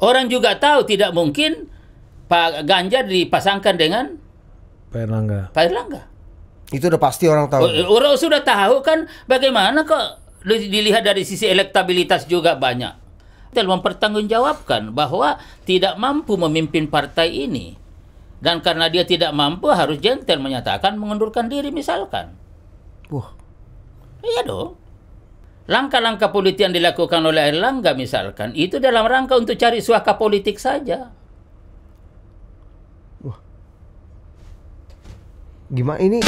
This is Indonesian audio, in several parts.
Orang juga tahu tidak mungkin Pak Ganjar dipasangkan dengan Pak Erlangga. Pak Erlangga. Itu udah pasti orang tahu. Oh, eh, orang sudah tahu kan bagaimana kok dilihat dari sisi elektabilitas juga banyak. Kita mempertanggungjawabkan bahwa tidak mampu memimpin partai ini. Dan karena dia tidak mampu harus jentel menyatakan mengundurkan diri misalkan. Wah. Iya dong. Langkah-langkah politik yang dilakukan oleh Erlangga misalkan itu dalam rangka untuk cari suaka politik saja. Wah. Gimana ini?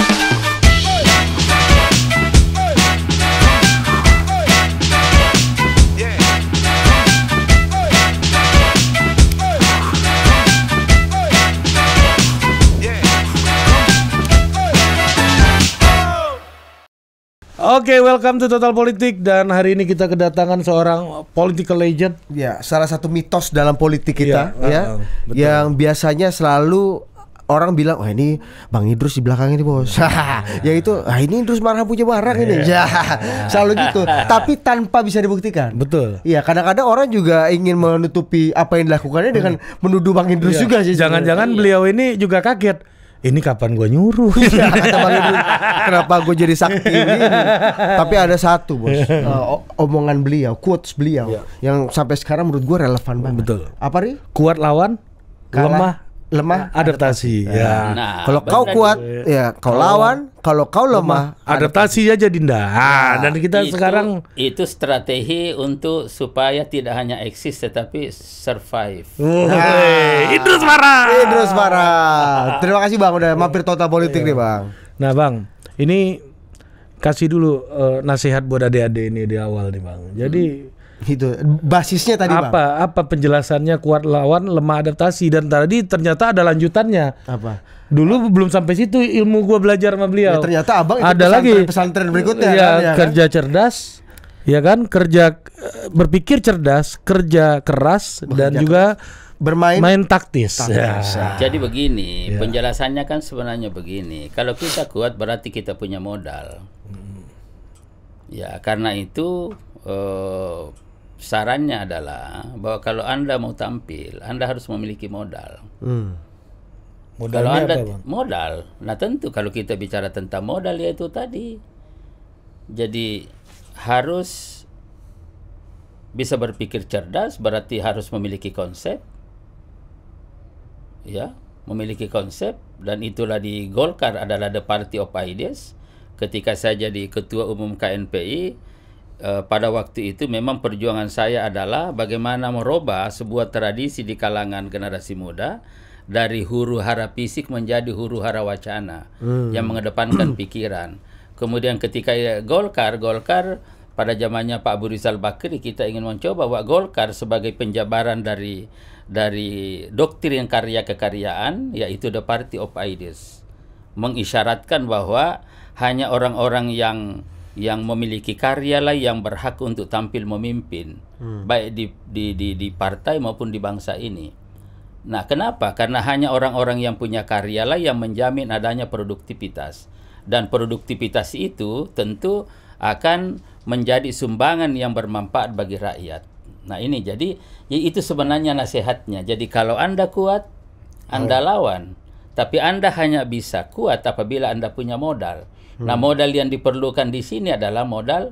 Oke, okay, welcome to Total Politik dan hari ini kita kedatangan seorang political legend. Ya, salah satu mitos dalam politik kita iya, ya, ya uh, yang biasanya selalu orang bilang wah ini Bang Idrus di belakang ini bos ya, ya itu ah ini Idrus marah punya barang ya, ini ya selalu gitu tapi tanpa bisa dibuktikan betul Iya, kadang-kadang orang juga ingin menutupi apa yang dilakukannya dengan hmm. menuduh Bang Idrus ya. juga sih jangan-jangan iya. beliau ini juga kaget ini kapan gue nyuruh? Iya, kata kenapa gue jadi sakti ini? Tapi ada satu bos, uh, omongan beliau, quotes beliau yeah. yang sampai sekarang menurut gue relevan banget. Betul. Apa ri? Kuat lawan, Kalah. lemah lemah ya, adaptasi, ya. Nah, nah kalau kau kuat ya kau lawan, kalau kau lemah, adaptasi aja Dinda. Ah, nah, dan kita itu, sekarang itu strategi untuk supaya tidak hanya eksis tetapi survive. Nah. Idrus Bara. Idrus Bara. Terima kasih Bang udah iya. mampir total politik nih iya. Bang. Nah Bang, ini kasih dulu uh, nasihat buat adik-adik ini di awal nih Bang. Jadi hmm itu basisnya tadi apa, bang. Apa penjelasannya kuat lawan lemah adaptasi dan tadi ternyata ada lanjutannya. Apa? Dulu belum sampai situ ilmu gua belajar sama beliau. Ya, ternyata abang itu ada pesantren, lagi pesantren berikutnya. Iya, kan, ya, kan, ya kerja kan? cerdas. Ya kan kerja eh, berpikir cerdas, kerja keras Bekerja dan juga bermain main taktis. taktis. Ya. Nah, jadi begini, ya. penjelasannya kan sebenarnya begini. Kalau kita kuat berarti kita punya modal. Hmm. Ya, karena itu Uh, sarannya adalah bahwa kalau anda mau tampil anda harus memiliki modal hmm. Modal kalau anda apa, modal nah tentu kalau kita bicara tentang modal yaitu tadi jadi harus bisa berpikir cerdas berarti harus memiliki konsep ya memiliki konsep dan itulah di Golkar adalah the party of ideas ketika saya jadi ketua umum KNPI Eh, pada waktu itu memang perjuangan saya adalah bagaimana merubah sebuah tradisi di kalangan generasi muda dari huru hara fisik menjadi huru hara wacana hmm. yang mengedepankan pikiran. Kemudian ketika eh, Golkar, Golkar pada zamannya Pak Abu Rizal Bakri kita ingin mencoba bahwa Golkar sebagai penjabaran dari dari doktrin karya kekaryaan yaitu the party of ideas mengisyaratkan bahwa hanya orang-orang yang yang memiliki karya lah yang berhak untuk tampil memimpin hmm. baik di, di di di partai maupun di bangsa ini. Nah, kenapa? Karena hanya orang-orang yang punya karya lah yang menjamin adanya produktivitas dan produktivitas itu tentu akan menjadi sumbangan yang bermanfaat bagi rakyat. Nah, ini jadi ya itu sebenarnya nasihatnya. Jadi kalau Anda kuat, Anda lawan. Tapi Anda hanya bisa kuat apabila Anda punya modal. Hmm. Nah, modal yang diperlukan di sini adalah modal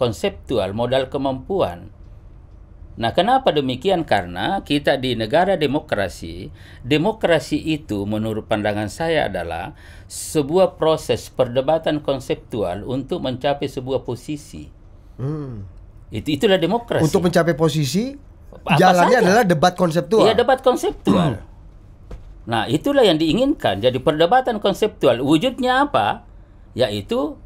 konseptual, modal kemampuan. Nah, kenapa demikian? Karena kita di negara demokrasi, demokrasi itu menurut pandangan saya adalah sebuah proses perdebatan konseptual untuk mencapai sebuah posisi. Hmm. Itu itulah demokrasi. Untuk mencapai posisi, Apa jalannya saja. adalah debat konseptual. Iya, debat konseptual. nah, itulah yang diinginkan. Jadi perdebatan konseptual wujudnya apa? yaitu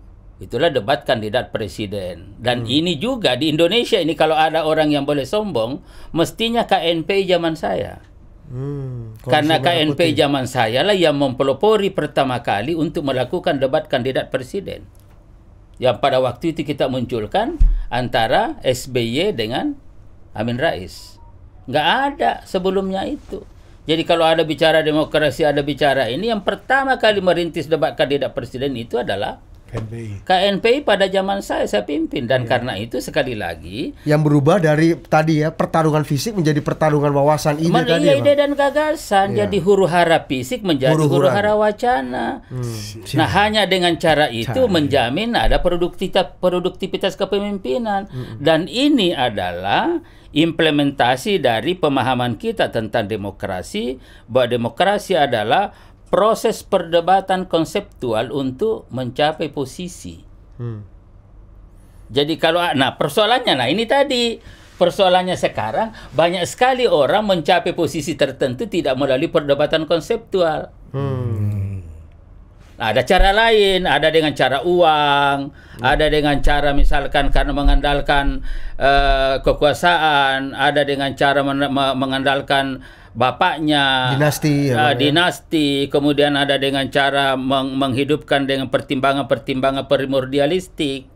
itulah debat kandidat presiden. Dan hmm. ini juga di Indonesia ini kalau ada orang yang boleh sombong, mestinya KNP zaman saya. Hmm, Karena KNP putih. zaman saya lah yang mempelopori pertama kali untuk melakukan debat kandidat presiden. Yang pada waktu itu kita munculkan antara SBY dengan Amin Rais. Nggak ada sebelumnya itu. Jadi kalau ada bicara demokrasi, ada bicara ini, yang pertama kali merintis debat kandidat presiden itu adalah KNPI. KNPI pada zaman saya saya pimpin dan yeah. karena itu sekali lagi yang berubah dari tadi ya pertarungan fisik menjadi pertarungan wawasan ide Men, tadi iya, ide dan gagasan yeah. jadi huru hara fisik menjadi huru, huru hara wacana. Hmm. Nah hanya dengan cara itu cara. menjamin ada produktivitas produktivitas kepemimpinan hmm. dan ini adalah implementasi dari pemahaman kita tentang demokrasi bahwa demokrasi adalah proses perdebatan konseptual untuk mencapai posisi. Hmm. Jadi kalau nah persoalannya nah ini tadi persoalannya sekarang banyak sekali orang mencapai posisi tertentu tidak melalui perdebatan konseptual. Hmm. Nah, ada cara lain, ada dengan cara uang, hmm. ada dengan cara misalkan karena mengandalkan uh, kekuasaan, ada dengan cara men mengandalkan bapaknya dinasti eh, ya, uh, dinasti kemudian ada dengan cara meng menghidupkan dengan pertimbangan-pertimbangan primordialistik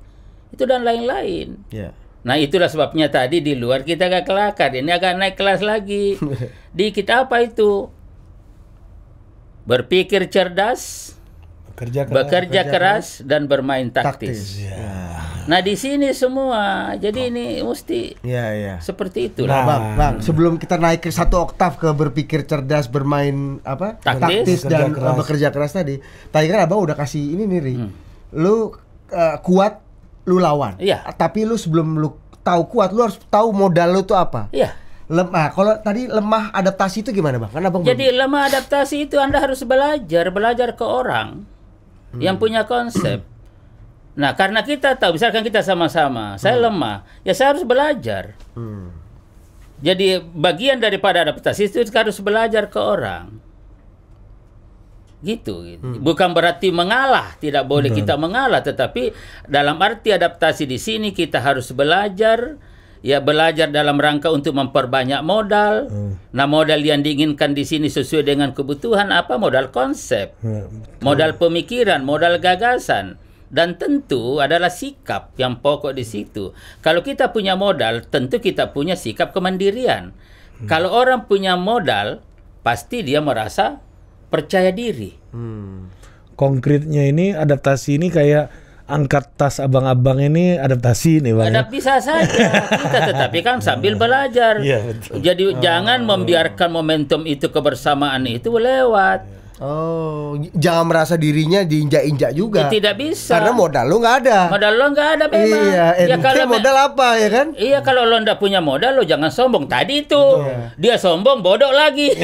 itu dan lain-lain. Ya. Nah itulah sebabnya tadi di luar kita agak kelakar ini agak naik kelas lagi. di kita apa itu? Berpikir cerdas, bekerja keras, bekerja keras, keras dan bermain taktis. taktis ya. Nah di sini semua, jadi oh. ini mesti ya, ya. seperti itu. Nah, bang, bang, sebelum kita naik ke satu oktav ke berpikir cerdas, bermain apa taktis, taktis dan bekerja eh, keras. bekerja keras tadi, tadi kan abang udah kasih ini nih, Hmm. lu uh, kuat, lu lawan. Iya. Tapi lu sebelum lu tahu kuat, lu harus tahu modal lu tuh apa. Iya lemah. Kalau tadi lemah adaptasi itu gimana bang? Karena bang Jadi belum... lemah adaptasi itu anda harus belajar, belajar ke orang hmm. yang punya konsep. Nah, karena kita tahu, misalkan kita sama-sama, saya hmm. lemah, ya saya harus belajar. Hmm. Jadi bagian daripada adaptasi itu harus belajar ke orang. Gitu, gitu. Hmm. Bukan berarti mengalah, tidak boleh hmm. kita mengalah, tetapi dalam arti adaptasi di sini kita harus belajar ya belajar dalam rangka untuk memperbanyak modal. Hmm. Nah, modal yang diinginkan di sini sesuai dengan kebutuhan apa? Modal konsep, hmm. modal pemikiran, modal gagasan dan tentu adalah sikap yang pokok di situ. Kalau kita punya modal, tentu kita punya sikap kemandirian. Hmm. Kalau orang punya modal, pasti dia merasa percaya diri. Hmm. Konkretnya ini adaptasi ini kayak angkat tas abang-abang ini adaptasi nih bang. Ya? Ada bisa saja kita tetapi kan sambil belajar. Ya, Jadi oh. jangan membiarkan momentum itu kebersamaan itu lewat. Ya Oh, jangan merasa dirinya diinjak-injak juga. Ya, tidak bisa. Karena modal lo nggak ada. Modal lo nggak ada memang. Iya, ya, eh, kalau modal apa ya kan? Iya, kalau lo nggak punya modal lo jangan sombong. Tadi itu yeah. dia sombong bodoh lagi.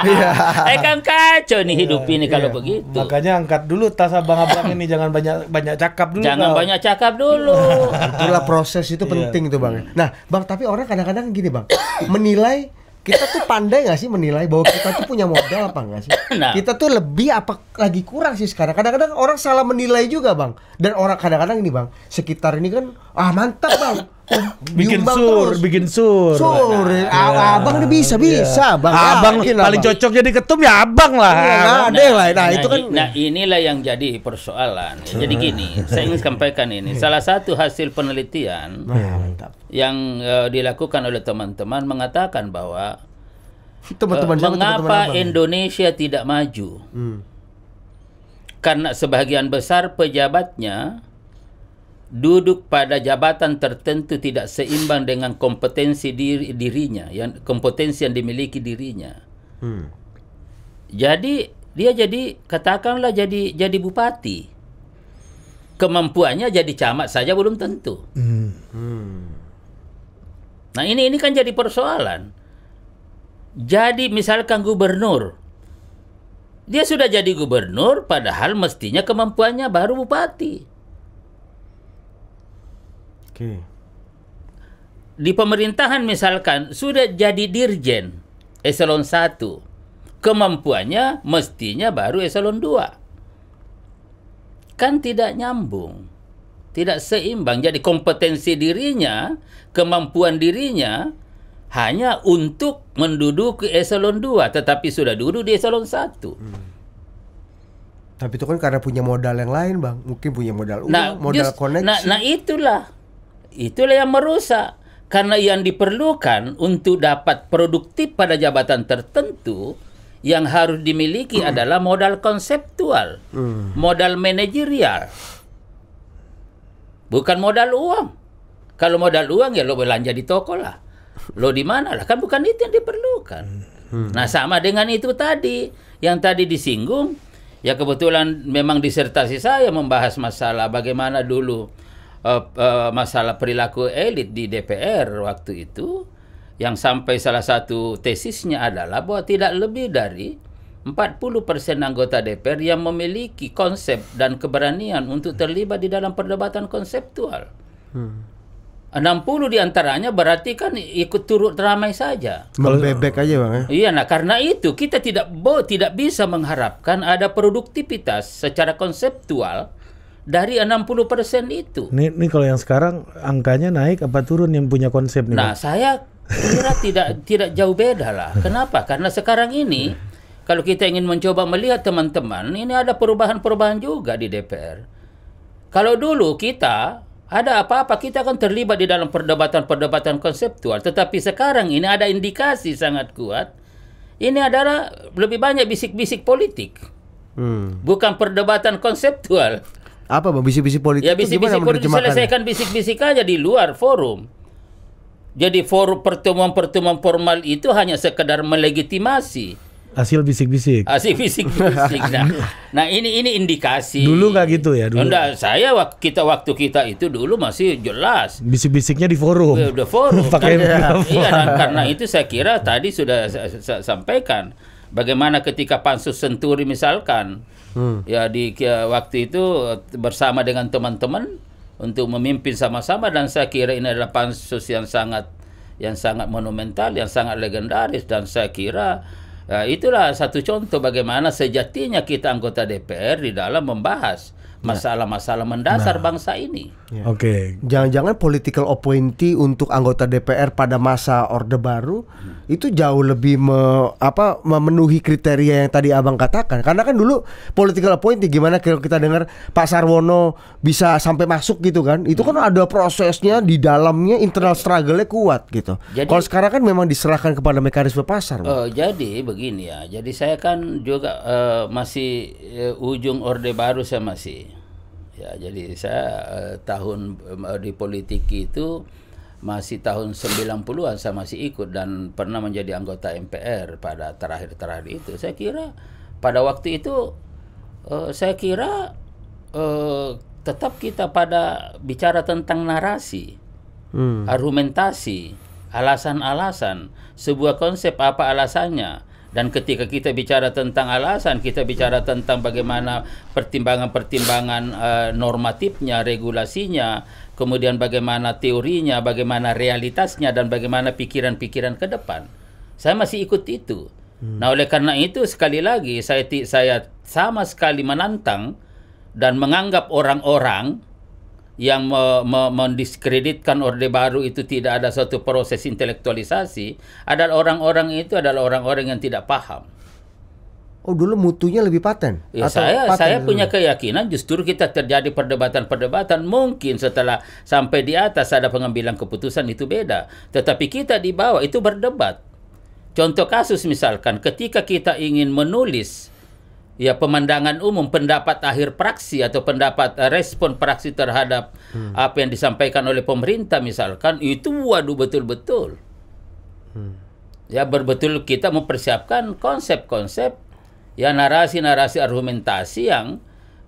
Iya. yeah. eh kan kacau nih yeah. hidup ini yeah. kalau yeah. begitu. Makanya angkat dulu tas abang-abang ini jangan banyak banyak cakap dulu. Jangan kalau. banyak cakap dulu. Itulah proses itu iya. penting yeah. tuh bang. Iya. Nah, bang tapi orang kadang-kadang gini bang menilai kita tuh pandai gak sih menilai bahwa kita tuh punya modal apa gak sih? Nah. Kita tuh lebih apa lagi kurang sih sekarang? Kadang-kadang orang salah menilai juga bang. Dan orang kadang-kadang ini bang, sekitar ini kan ah mantap bang bikin sur, terus. bikin sur. Sur, nah, ya. abang udah bisa, iya. bisa, bang. Ya, abang paling abang. cocok jadi ketum ya abang lah. Ya, nah, ada nah, lah. Nah, nah, itu kan. Nah, inilah yang jadi persoalan. jadi gini, saya ingin sampaikan ini. Iya. Salah satu hasil penelitian nah, yang uh, dilakukan oleh teman-teman mengatakan bahwa teman-teman uh, mengapa teman -teman Indonesia tidak maju? Hmm. Karena sebagian besar pejabatnya duduk pada jabatan tertentu tidak seimbang dengan kompetensi diri, dirinya, yang kompetensi yang dimiliki dirinya. Hmm. Jadi dia jadi katakanlah jadi jadi bupati. Kemampuannya jadi camat saja belum tentu. Hmm. hmm. Nah, ini ini kan jadi persoalan. Jadi misalkan gubernur dia sudah jadi gubernur padahal mestinya kemampuannya baru bupati okay. di pemerintahan misalkan sudah jadi dirjen eselon 1 kemampuannya mestinya baru eselon 2 kan tidak nyambung tidak seimbang jadi kompetensi dirinya kemampuan dirinya hanya untuk menduduki eselon 2 tetapi sudah duduk di eselon 1 hmm. Tapi itu kan karena punya modal yang lain, Bang. Mungkin punya modal nah, uang, nah, modal just, koneksi. Nah, nah itulah itulah yang merusak. Karena yang diperlukan untuk dapat produktif pada jabatan tertentu yang harus dimiliki hmm. adalah modal konseptual, hmm. modal manajerial. Bukan modal uang. Kalau modal uang ya lo belanja di toko lah. Lo di mana lah? Kan bukan itu yang diperlukan. Hmm. Nah, sama dengan itu tadi yang tadi disinggung, ya kebetulan memang disertasi saya membahas masalah bagaimana dulu uh, uh, masalah perilaku elit di DPR waktu itu yang sampai salah satu tesisnya adalah bahwa tidak lebih dari 40% anggota DPR yang memiliki konsep dan keberanian untuk terlibat di dalam perdebatan konseptual. Hmm. 60 diantaranya berarti kan ikut turut ramai saja. Membebek aja bang. Ya? Iya, nah karena itu kita tidak bo, tidak bisa mengharapkan ada produktivitas secara konseptual dari 60% itu. Ini, ini kalau yang sekarang angkanya naik apa turun yang punya konsep nih? Nah, saya kira tidak tidak jauh beda lah. Kenapa? Karena sekarang ini kalau kita ingin mencoba melihat teman-teman, ini ada perubahan-perubahan juga di DPR. Kalau dulu kita ada apa-apa kita akan terlibat di dalam perdebatan-perdebatan konseptual, tetapi sekarang ini ada indikasi sangat kuat ini adalah lebih banyak bisik-bisik politik. Hmm. Bukan perdebatan konseptual apa bang bisik-bisik politik ya bisik-bisik politik selesaikan bisik-bisik aja di luar forum jadi forum pertemuan-pertemuan formal itu hanya sekedar melegitimasi hasil bisik-bisik hasil bisik-bisik nah, nah ini ini indikasi dulu nggak gitu ya dulu Nggak, saya waktu kita waktu kita itu dulu masih jelas bisik-bisiknya di forum di forum pakai karena, iya, karena itu saya kira tadi sudah saya sampaikan Bagaimana ketika pansus senturi misalkan hmm. ya di ya, waktu itu bersama dengan teman-teman untuk memimpin sama-sama dan saya kira ini adalah pansus yang sangat yang sangat monumental, yang sangat legendaris dan saya kira ya, itulah satu contoh bagaimana sejatinya kita anggota DPR di dalam membahas Ya. masalah-masalah mendasar nah. bangsa ini. Yeah. Oke. Okay. Jangan-jangan political appointee untuk anggota DPR pada masa Orde Baru hmm. itu jauh lebih me, apa memenuhi kriteria yang tadi Abang katakan. Karena kan dulu political appointee gimana kalau kita dengar Pak Sarwono bisa sampai masuk gitu kan. Itu kan hmm. kan ada prosesnya di dalamnya internal struggle-nya kuat gitu. kalau sekarang kan memang diserahkan kepada mekanisme pasar. Uh, jadi begini ya. Jadi saya kan juga uh, masih uh, ujung Orde Baru saya masih Ya, jadi saya eh, tahun eh, di politik itu masih tahun 90-an saya masih ikut dan pernah menjadi anggota MPR pada terakhir-terakhir itu. Saya kira pada waktu itu eh, saya kira eh, tetap kita pada bicara tentang narasi, hmm. argumentasi, alasan-alasan, sebuah konsep apa alasannya dan ketika kita bicara tentang alasan, kita bicara tentang bagaimana pertimbangan-pertimbangan uh, normatifnya, regulasinya, kemudian bagaimana teorinya, bagaimana realitasnya, dan bagaimana pikiran-pikiran ke depan. Saya masih ikut itu. Hmm. Nah, oleh karena itu sekali lagi saya saya sama sekali menantang dan menganggap orang-orang yang me me mendiskreditkan Orde Baru itu tidak ada suatu proses intelektualisasi adalah orang-orang itu adalah orang-orang yang tidak paham. Oh dulu mutunya lebih paten. Ya, atau saya paten saya dulu? punya keyakinan justru kita terjadi perdebatan-perdebatan mungkin setelah sampai di atas ada pengambilan keputusan itu beda. Tetapi kita di bawah itu berdebat. Contoh kasus misalkan ketika kita ingin menulis ya pemandangan umum, pendapat akhir praksi atau pendapat eh, respon praksi terhadap hmm. apa yang disampaikan oleh pemerintah misalkan itu waduh betul-betul. Hmm. Ya berbetul kita mempersiapkan konsep-konsep ya narasi-narasi argumentasi yang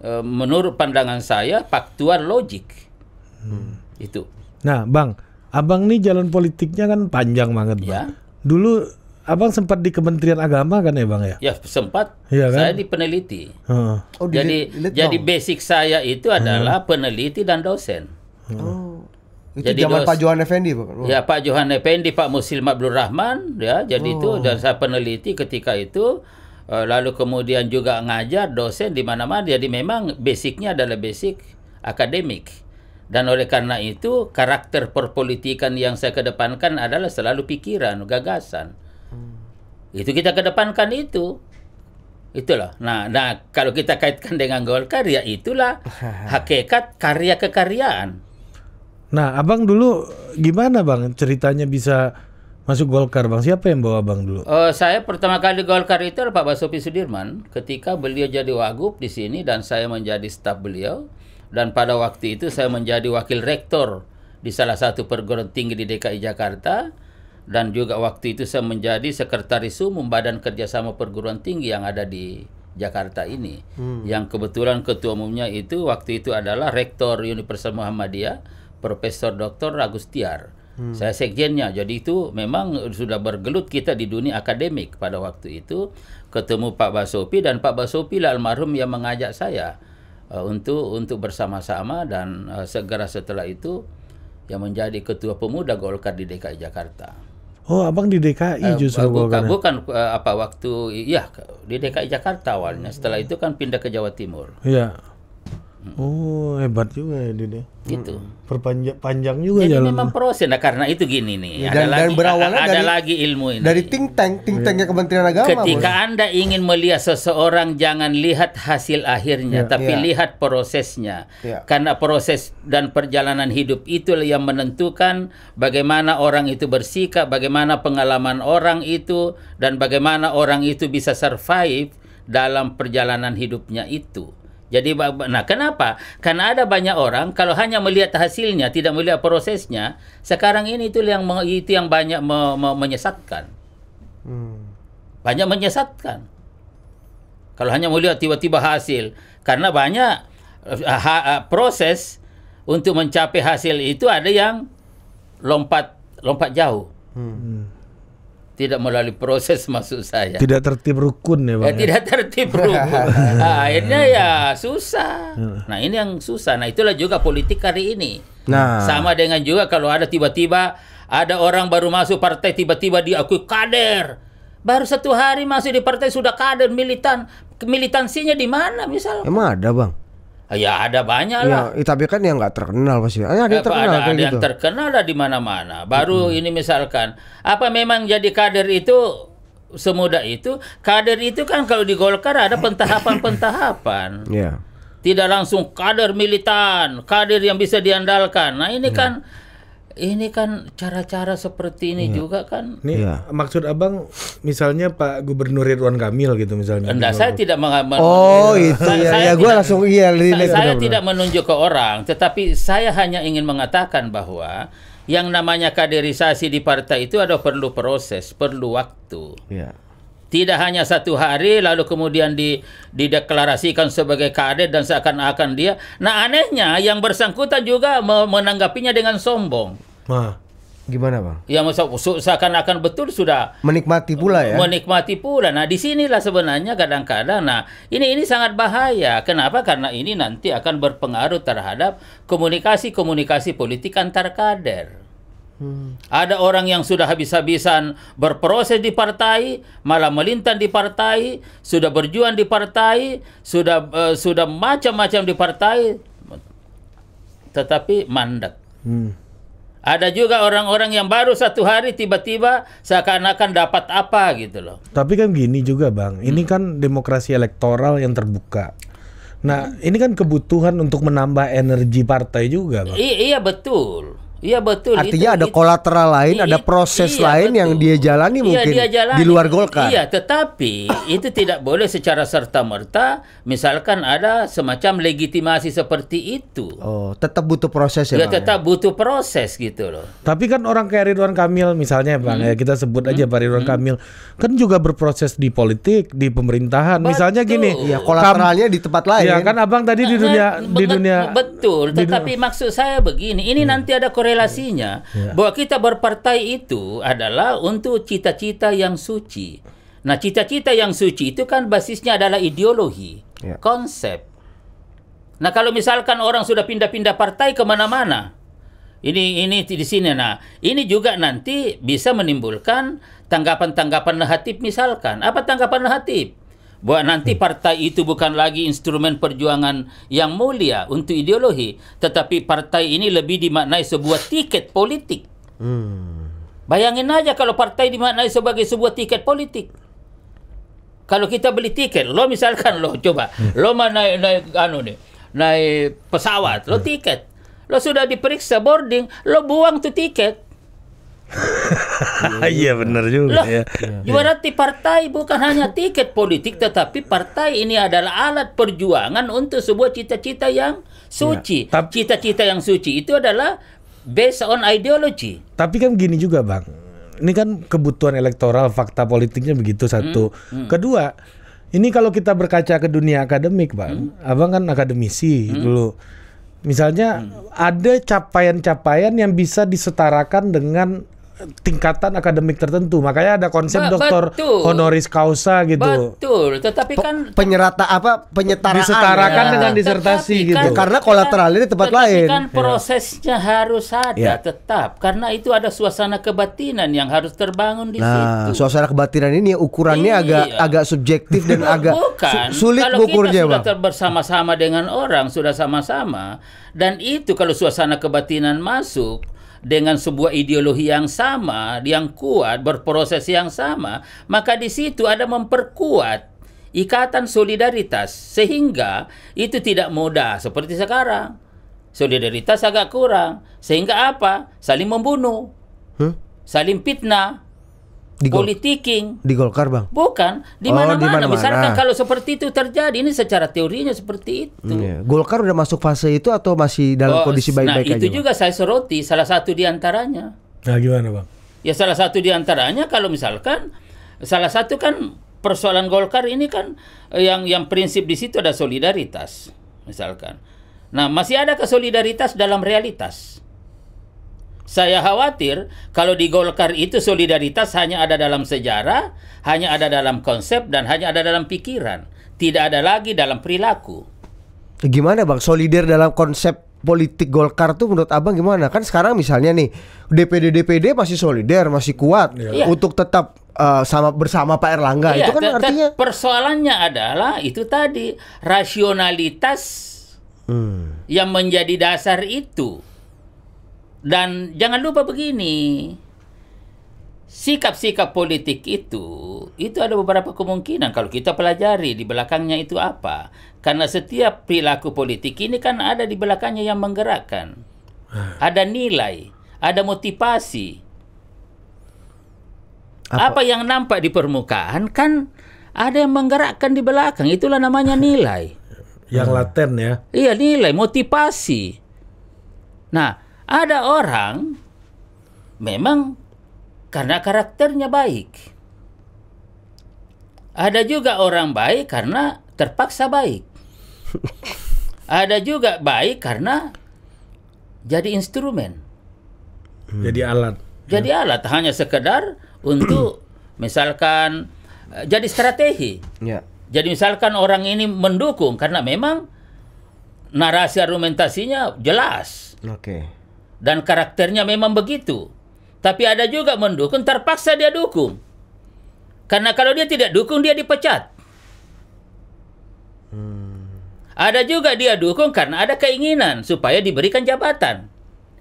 uh, menurut pandangan saya faktual logik. Hmm. Itu. Nah, Bang, Abang nih jalan politiknya kan panjang banget, Bang. Ya. Dulu Abang sempat di Kementerian Agama kan ya bang ya? Ya sempat. Ya, kan? Saya di peneliti. Oh, di jadi lit jadi basic saya itu adalah hmm. peneliti dan dosen. Hmm. Oh. Itu jadi zaman dos, Pak Johan Effendi Oh. Ya Pak Johan Effendi, Pak Muslim Abdul Rahman, ya. Jadi oh. itu dan saya peneliti ketika itu eh, lalu kemudian juga ngajar dosen di mana-mana jadi memang basicnya adalah basic akademik dan oleh karena itu karakter perpolitikan yang saya kedepankan adalah selalu pikiran gagasan Hmm. Itu kita kedepankan itu. Itulah. Nah, nah kalau kita kaitkan dengan Golkar ya itulah hakikat karya kekaryaan. Nah, Abang dulu gimana Bang ceritanya bisa masuk Golkar Bang? Siapa yang bawa Abang dulu? oh, saya pertama kali Golkar itu Pak Basuki Sudirman ketika beliau jadi wagub di sini dan saya menjadi staf beliau dan pada waktu itu saya menjadi wakil rektor di salah satu perguruan tinggi di DKI Jakarta dan juga waktu itu saya menjadi sekretaris umum Badan Kerjasama Perguruan Tinggi yang ada di Jakarta ini. Hmm. Yang kebetulan ketua umumnya itu waktu itu adalah Rektor Universitas Muhammadiyah, Profesor Dr. Agustiar. Hmm. Saya sekjennya. Jadi itu memang sudah bergelut kita di dunia akademik pada waktu itu ketemu Pak Basopi dan Pak Basopi lah almarhum yang mengajak saya uh, untuk untuk bersama-sama dan uh, segera setelah itu yang menjadi ketua pemuda Golkar di DKI Jakarta. Oh, abang di DKI uh, eh, justru bukan? Bukan uh, apa waktu ya di DKI Jakarta awalnya. Setelah itu kan pindah ke Jawa Timur. Iya. Oh hebat juga ya dia. Gitu. Perpanjang panjang juga Jadi memang proses nah karena itu gini nih. Ya, ada dan, lagi, dan ada dari, lagi ilmu ini. Dari think tank, think tanknya Kementerian Agama. Ketika anda ingin melihat seseorang jangan lihat hasil akhirnya, ya, tapi ya. lihat prosesnya. Ya. Karena proses dan perjalanan hidup itulah yang menentukan bagaimana orang itu bersikap, bagaimana pengalaman orang itu, dan bagaimana orang itu bisa survive dalam perjalanan hidupnya itu. Jadi nah kenapa? Karena ada banyak orang kalau hanya melihat hasilnya tidak melihat prosesnya, sekarang ini itu yang itu yang banyak me, me, menyesatkan. Hmm. Banyak menyesatkan. Kalau hanya melihat tiba-tiba hasil, karena banyak eh, ha, uh, proses untuk mencapai hasil itu ada yang lompat lompat jauh. Hmm. hmm tidak melalui proses masuk saya. Tidak tertib rukun ya bang. Eh, ya, tidak tertib rukun. Ah, akhirnya ya susah. Nah ini yang susah. Nah itulah juga politik hari ini. Nah. Sama dengan juga kalau ada tiba-tiba ada orang baru masuk partai tiba-tiba diakui kader. Baru satu hari masuk di partai sudah kader militan militansinya di mana misalnya? Emang ada bang? Ya ada banyak ya, lah. Ya, tapi kan yang nggak terkenal pasti. Ah, ada, yang eh, terkenal ada, ada gitu. yang terkenal lah di mana-mana. Baru hmm. ini misalkan apa memang jadi kader itu semudah itu kader itu kan kalau di Golkar ada pentahapan-pentahapan. Yeah. Tidak langsung kader militan, kader yang bisa diandalkan. Nah ini yeah. kan ini kan cara-cara seperti ini iya. juga kan. Ini iya. maksud abang, misalnya Pak Gubernur Ridwan Kamil gitu misalnya. Anda gitu. saya tidak mengambil. Oh itu ya, saya ya gue langsung iya. Saya, saya tidak menunjuk ke orang, tetapi saya hanya ingin mengatakan bahwa yang namanya kaderisasi di partai itu ada perlu proses, perlu waktu. Iya tidak hanya satu hari lalu kemudian di dideklarasikan sebagai kader dan seakan-akan dia. Nah anehnya yang bersangkutan juga menanggapinya dengan sombong. Ma, gimana bang? Ya maksud seakan-akan betul sudah menikmati pula ya. Menikmati pula. Nah disinilah sebenarnya kadang-kadang. Nah ini ini sangat bahaya. Kenapa? Karena ini nanti akan berpengaruh terhadap komunikasi komunikasi politik antar kader. Hmm. Ada orang yang sudah habis-habisan berproses di partai, malah melintang di partai, sudah berjuang di partai, sudah uh, sudah macam-macam di partai, tetapi mandat. Hmm. Ada juga orang-orang yang baru satu hari tiba-tiba seakan-akan dapat apa gitu loh. Tapi kan gini juga bang, hmm. ini kan demokrasi elektoral yang terbuka. Nah, ini kan kebutuhan untuk menambah energi partai juga, Bang. iya, betul. Iya betul. Artinya itu, ada kolateral lain, iya, ada proses iya, lain betul. yang dia jalani iya, mungkin dia jalani. di luar Golkar. Iya, tetapi itu tidak boleh secara serta merta. Misalkan ada semacam legitimasi seperti itu. Oh, tetap butuh proses ya. Ya, ya? tetap ya? butuh proses gitu loh. Tapi kan orang kayak Ridwan Kamil misalnya bang hmm. ya kita sebut aja hmm. Pak Ridwan hmm. Kamil kan juga berproses di politik, di pemerintahan. Betul. Misalnya gini. ya kolateralnya di tempat lain. Iya kan abang tadi di nah, dunia nah, di dunia. Betul. tetapi maksud saya begini, ini hmm. nanti ada korelasi korelasinya yeah. bahwa kita berpartai itu adalah untuk cita-cita yang suci. Nah, cita-cita yang suci itu kan basisnya adalah ideologi, yeah. konsep. Nah, kalau misalkan orang sudah pindah-pindah partai kemana-mana, ini ini di sini. Nah, ini juga nanti bisa menimbulkan tanggapan-tanggapan negatif misalkan. Apa tanggapan negatif? bahwa nanti hmm. partai itu bukan lagi instrumen perjuangan yang mulia untuk ideologi, tetapi partai ini lebih dimaknai sebuah tiket politik. Hmm. Bayangin aja kalau partai dimaknai sebagai sebuah tiket politik. Kalau kita beli tiket, lo misalkan lo coba, hmm. lo mau naik naik anu nih, naik pesawat, lo hmm. tiket, lo sudah diperiksa boarding, lo buang tuh tiket Iya benar juga Loh, ya. Juara di partai bukan hanya tiket politik tetapi partai ini adalah alat perjuangan untuk sebuah cita-cita yang suci. cita iya, cita-cita yang suci itu adalah based on ideology. Tapi kan gini juga, Bang. Ini kan kebutuhan elektoral, fakta politiknya begitu satu. Hmm, hmm. Kedua, ini kalau kita berkaca ke dunia akademik, Bang. Hmm. Abang kan akademisi hmm. dulu. Misalnya hmm. ada capaian-capaian yang bisa disetarakan dengan tingkatan akademik tertentu. Makanya ada konsep dokter doktor honoris causa gitu. Betul. Tetapi kan penyerata apa penyetaraan disetarakan ya. dengan disertasi kan, gitu. karena kolateralnya di tempat tetapi lain. kan iya. prosesnya ya. harus ada ya. tetap karena itu ada suasana kebatinan yang harus terbangun di nah, situ. suasana kebatinan ini ukurannya iya. agak agak subjektif dan agak Bukan. Su sulit kalau ukurnya, kita sudah bersama-sama dengan orang sudah sama-sama dan itu kalau suasana kebatinan masuk dengan sebuah ideologi yang sama, yang kuat, berproses yang sama, maka di situ ada memperkuat ikatan solidaritas sehingga itu tidak mudah seperti sekarang. Solidaritas agak kurang sehingga apa? Saling membunuh. Huh? Saling fitnah di politiking di Golkar bang bukan di oh, mana mana misalkan ah. kalau seperti itu terjadi ini secara teorinya seperti itu hmm, iya. Golkar udah masuk fase itu atau masih dalam oh, kondisi baik-baik nah, aja itu bang? juga saya soroti salah satu diantaranya nah gimana bang ya salah satu diantaranya kalau misalkan salah satu kan persoalan Golkar ini kan eh, yang yang prinsip di situ ada solidaritas misalkan nah masih ada kesolidaritas dalam realitas saya khawatir kalau di Golkar itu solidaritas hanya ada dalam sejarah, hanya ada dalam konsep dan hanya ada dalam pikiran, tidak ada lagi dalam perilaku. Gimana Bang solider dalam konsep politik Golkar tuh menurut Abang gimana? Kan sekarang misalnya nih DPD DPD masih solider, masih kuat yeah. Iya. untuk tetap uh, sama bersama Pak Erlangga. Iya, itu kan artinya persoalannya adalah itu tadi rasionalitas hmm. yang menjadi dasar itu. Dan jangan lupa begini, sikap-sikap politik itu, itu ada beberapa kemungkinan kalau kita pelajari di belakangnya itu apa. Karena setiap perilaku politik ini kan ada di belakangnya yang menggerakkan. Ah. Ada nilai, ada motivasi. Apa, apa yang nampak di permukaan kan ada yang menggerakkan di belakang, itulah namanya nilai. Yang laten ya. Iya, nilai, motivasi. Nah, ada orang memang karena karakternya baik. Ada juga orang baik karena terpaksa baik. Ada juga baik karena jadi instrumen. Hmm. Jadi alat. Jadi ya. alat hanya sekedar untuk misalkan e, jadi strategi. Ya. Jadi misalkan orang ini mendukung karena memang narasi argumentasinya jelas. Oke. Okay dan karakternya memang begitu. Tapi ada juga mendukung, terpaksa dia dukung. Karena kalau dia tidak dukung, dia dipecat. Hmm. Ada juga dia dukung karena ada keinginan supaya diberikan jabatan.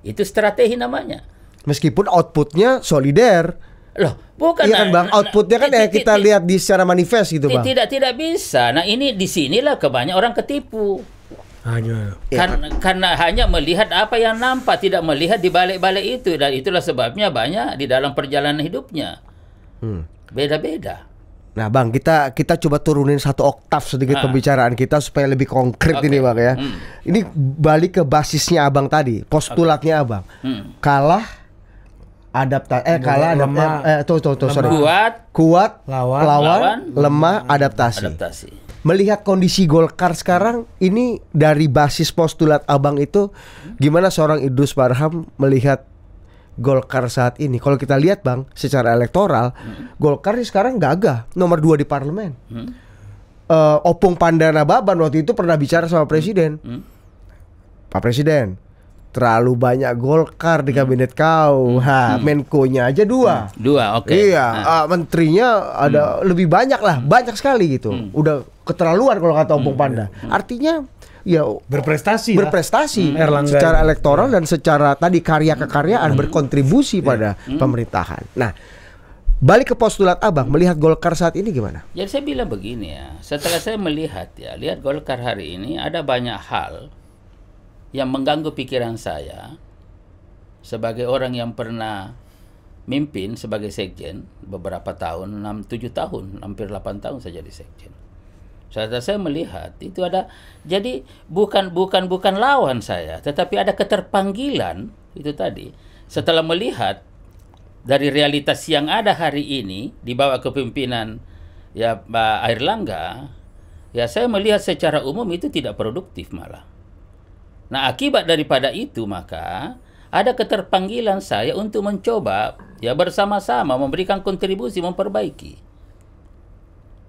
Itu strategi namanya. Meskipun outputnya solider. Loh, bukan. Iya kan bang, outputnya kan nah, ya kita lihat di secara manifest gitu bang. Tidak, tidak bisa. Nah ini disinilah kebanyakan orang ketipu hanya ah, Kan, Karena, ya. karena hanya melihat apa yang nampak, tidak melihat di balik-balik itu. Dan itulah sebabnya banyak di dalam perjalanan hidupnya. beda hmm. Beda-beda. Nah, Bang, kita kita coba turunin satu oktav sedikit ha. Ah. pembicaraan kita supaya lebih konkret okay. ini, Bang ya. Hmm. Ini balik ke basisnya Abang tadi, postulatnya okay. Abang. Hmm. Kalah adaptasi eh kalah lemah, eh, tuh tuh tuh sorry. Kuat, kuat, lawan, lawan, lawan lemah adaptasi. adaptasi melihat kondisi Golkar sekarang ini dari basis postulat Abang itu gimana seorang Idrus Marham melihat Golkar saat ini? Kalau kita lihat Bang, secara elektoral hmm. Golkar sekarang gagah nomor dua di parlemen. Hmm. Uh, Opung Pandana Baban waktu itu pernah bicara sama presiden. Hmm. Hmm. Pak Presiden, terlalu banyak Golkar di hmm. kabinet kau. Hmm. Ha, hmm. menko aja dua. Hmm. Dua, oke. Okay. Iya, nah. uh, menterinya ada hmm. lebih banyak lah, banyak sekali gitu. Hmm. Udah keterlaluan kalau kata Opung hmm. Panda. Hmm. hmm. Artinya ya berprestasi berprestasi lah. secara elektoral dan secara tadi karya kekaryaan hmm. berkontribusi hmm. pada hmm. pemerintahan. Nah, balik ke postulat Abang melihat Golkar saat ini gimana? Jadi saya bilang begini ya, setelah saya melihat ya, lihat Golkar hari ini ada banyak hal yang mengganggu pikiran saya sebagai orang yang pernah mimpin sebagai sekjen beberapa tahun, 6 7 tahun, hampir 8 tahun saya jadi sekjen. Saya saya melihat itu ada jadi bukan bukan bukan lawan saya, tetapi ada keterpanggilan itu tadi setelah melihat dari realitas yang ada hari ini di bawah kepemimpinan ya Pak Air Langga, ya saya melihat secara umum itu tidak produktif malah. Nah, akibat daripada itu maka ada keterpanggilan saya untuk mencoba ya bersama-sama memberikan kontribusi memperbaiki.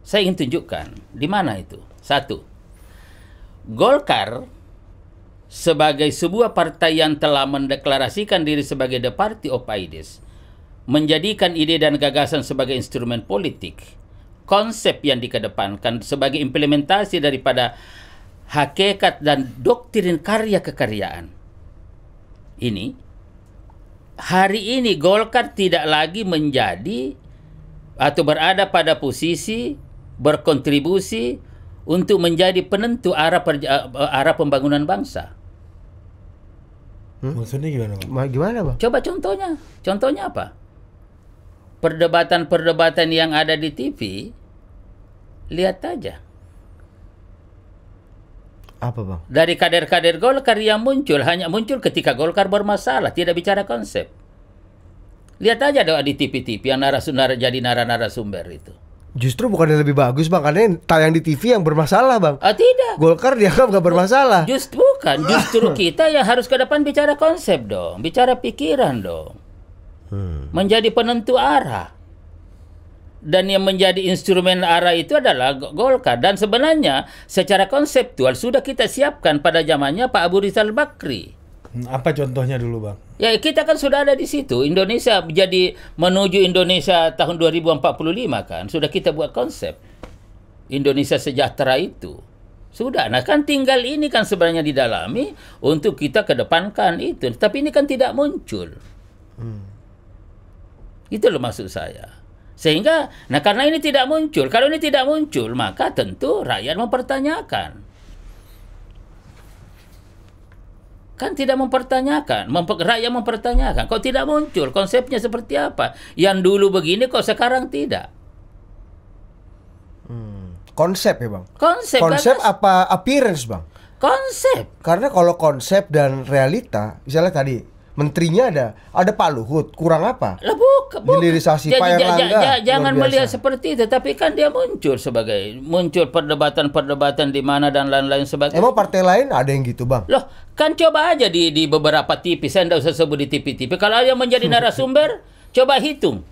Saya ingin tunjukkan di mana itu. Satu, Golkar sebagai sebuah partai yang telah mendeklarasikan diri sebagai the party of ideas, menjadikan ide dan gagasan sebagai instrumen politik, konsep yang dikedepankan sebagai implementasi daripada hakikat dan doktrin karya kekaryaan ini hari ini Golkar tidak lagi menjadi atau berada pada posisi berkontribusi untuk menjadi penentu arah perja, eh, arah pembangunan bangsa. Hmm? Maksudnya gimana, Bang? gimana, Bang? Coba contohnya. Contohnya apa? Perdebatan-perdebatan yang ada di TV lihat aja apa bang? Dari kader-kader Golkar yang muncul hanya muncul ketika Golkar bermasalah, tidak bicara konsep. Lihat aja doa di TV-TV yang narasumber jadi narasumber itu. Justru bukan yang lebih bagus bang, karena tayang di TV yang bermasalah bang. Ah tidak. Golkar dianggap nggak bermasalah. justru bukan, justru kita yang harus ke depan bicara konsep dong, bicara pikiran dong, hmm. menjadi penentu arah dan yang menjadi instrumen arah itu adalah Golkar dan sebenarnya secara konseptual sudah kita siapkan pada zamannya Pak Abu Rizal Bakri. Hmm, apa contohnya dulu, Bang? Ya, kita kan sudah ada di situ. Indonesia menjadi menuju Indonesia tahun 2045 kan. Sudah kita buat konsep Indonesia sejahtera itu. Sudah, nah kan tinggal ini kan sebenarnya didalami untuk kita kedepankan itu. Tapi ini kan tidak muncul. Hmm. Itu loh maksud saya. Sehingga, nah karena ini tidak muncul, kalau ini tidak muncul, maka tentu rakyat mempertanyakan. Kan tidak mempertanyakan, Memper, rakyat mempertanyakan. Kok tidak muncul, konsepnya seperti apa? Yang dulu begini kok sekarang tidak? Hmm, konsep ya bang? Konsep. Konsep karena... apa appearance bang? Konsep. Karena kalau konsep dan realita, misalnya tadi menterinya ada ada Pak Luhut kurang apa? Lah bukan. Hilirisasi Pak Erlangga. Jangan melihat seperti itu, tapi kan dia muncul sebagai muncul perdebatan-perdebatan di mana dan lain-lain sebagainya. Emang partai lain ada yang gitu, Bang? Loh, kan coba aja di di beberapa TV, saya enggak usah sebut di TV-TV. Kalau yang menjadi narasumber, coba hitung.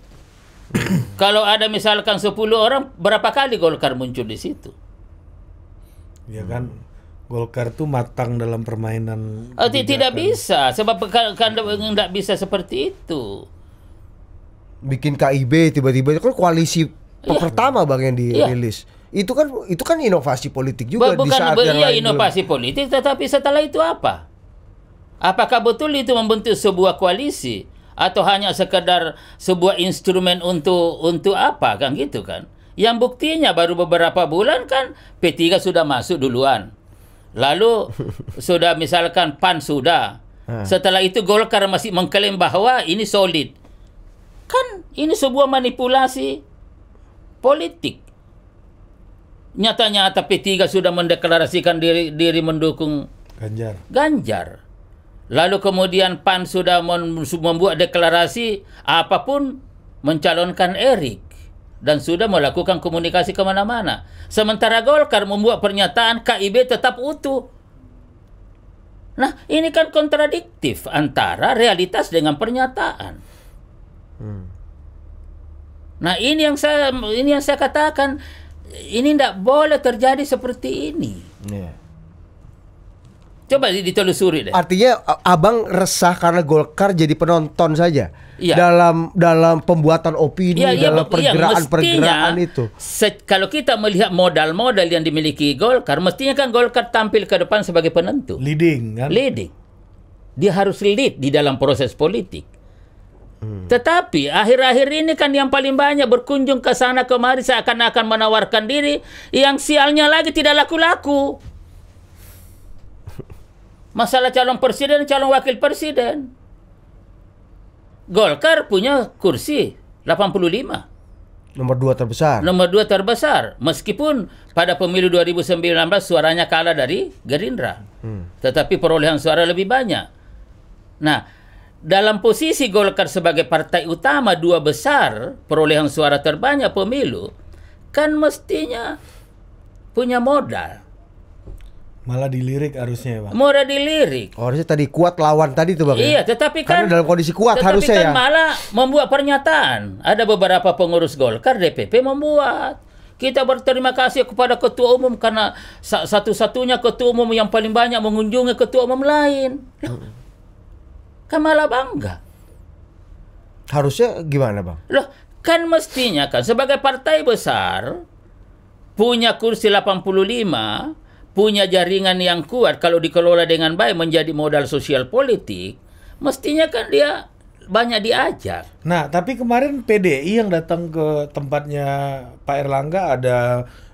Kalau ada misalkan 10 orang, berapa kali Golkar muncul di situ? Ya kan. Golkar tuh matang dalam permainan. Oh, tidak bisa, sebab kan tidak bisa seperti itu. Bikin KIB tiba-tiba kan koalisi ya. pertama bang yang dirilis. Iya. Ya. Itu kan itu kan inovasi politik juga Bukan, di saat yang iya, lain inovasi belum. politik, tetapi setelah itu apa? Apakah betul itu membentuk sebuah koalisi atau hanya sekedar sebuah instrumen untuk untuk apa kan gitu kan? Yang buktinya baru beberapa bulan kan P3 sudah masuk duluan. Lalu sudah misalkan PAN sudah. Setelah itu Golkar masih mengklaim bahwa ini solid. Kan ini sebuah manipulasi politik. Nyatanya tapi Tiga sudah mendeklarasikan diri diri mendukung Ganjar. Ganjar. Lalu kemudian PAN sudah membuat deklarasi apapun mencalonkan Erik dan sudah melakukan komunikasi kemana-mana. Sementara Golkar membuat pernyataan KIB tetap utuh. Nah, ini kan kontradiktif antara realitas dengan pernyataan. Hmm. Nah, ini yang saya ini yang saya katakan ini tidak boleh terjadi seperti ini. Yeah. Coba ditelusuri deh. Artinya abang resah karena Golkar jadi penonton saja ya. dalam dalam pembuatan opini ya, dalam iya, pergerakan-pergerakan ya, pergerakan, itu. itu. Kalau kita melihat modal-modal yang dimiliki Golkar, mestinya kan Golkar tampil ke depan sebagai penentu. Leading kan? Leading. Dia harus lead di dalam proses politik. Hmm. Tetapi akhir-akhir ini kan yang paling banyak berkunjung ke sana kemari seakan-akan menawarkan diri yang sialnya lagi tidak laku-laku. Masalah calon presiden, calon wakil presiden. Golkar punya kursi 85. Nomor dua terbesar. Nomor dua terbesar, meskipun pada pemilu 2019 suaranya kalah dari Gerindra, hmm. tetapi perolehan suara lebih banyak. Nah, dalam posisi Golkar sebagai partai utama dua besar perolehan suara terbanyak pemilu, kan mestinya punya modal. Malah dilirik harusnya ya bang. Malah dilirik. Oh, harusnya tadi kuat lawan tadi tuh bang. Ya? Iya, tetapi kan Karena dalam kondisi kuat harusnya kan ya. malah membuat pernyataan. Ada beberapa pengurus Golkar DPP membuat. Kita berterima kasih kepada ketua umum karena satu-satunya ketua umum yang paling banyak mengunjungi ketua umum lain. Loh, kan malah bangga. Harusnya gimana bang? Loh, kan mestinya kan sebagai partai besar punya kursi 85 punya jaringan yang kuat kalau dikelola dengan baik menjadi modal sosial politik, mestinya kan dia banyak diajar. Nah, tapi kemarin PDI yang datang ke tempatnya Pak Erlangga ada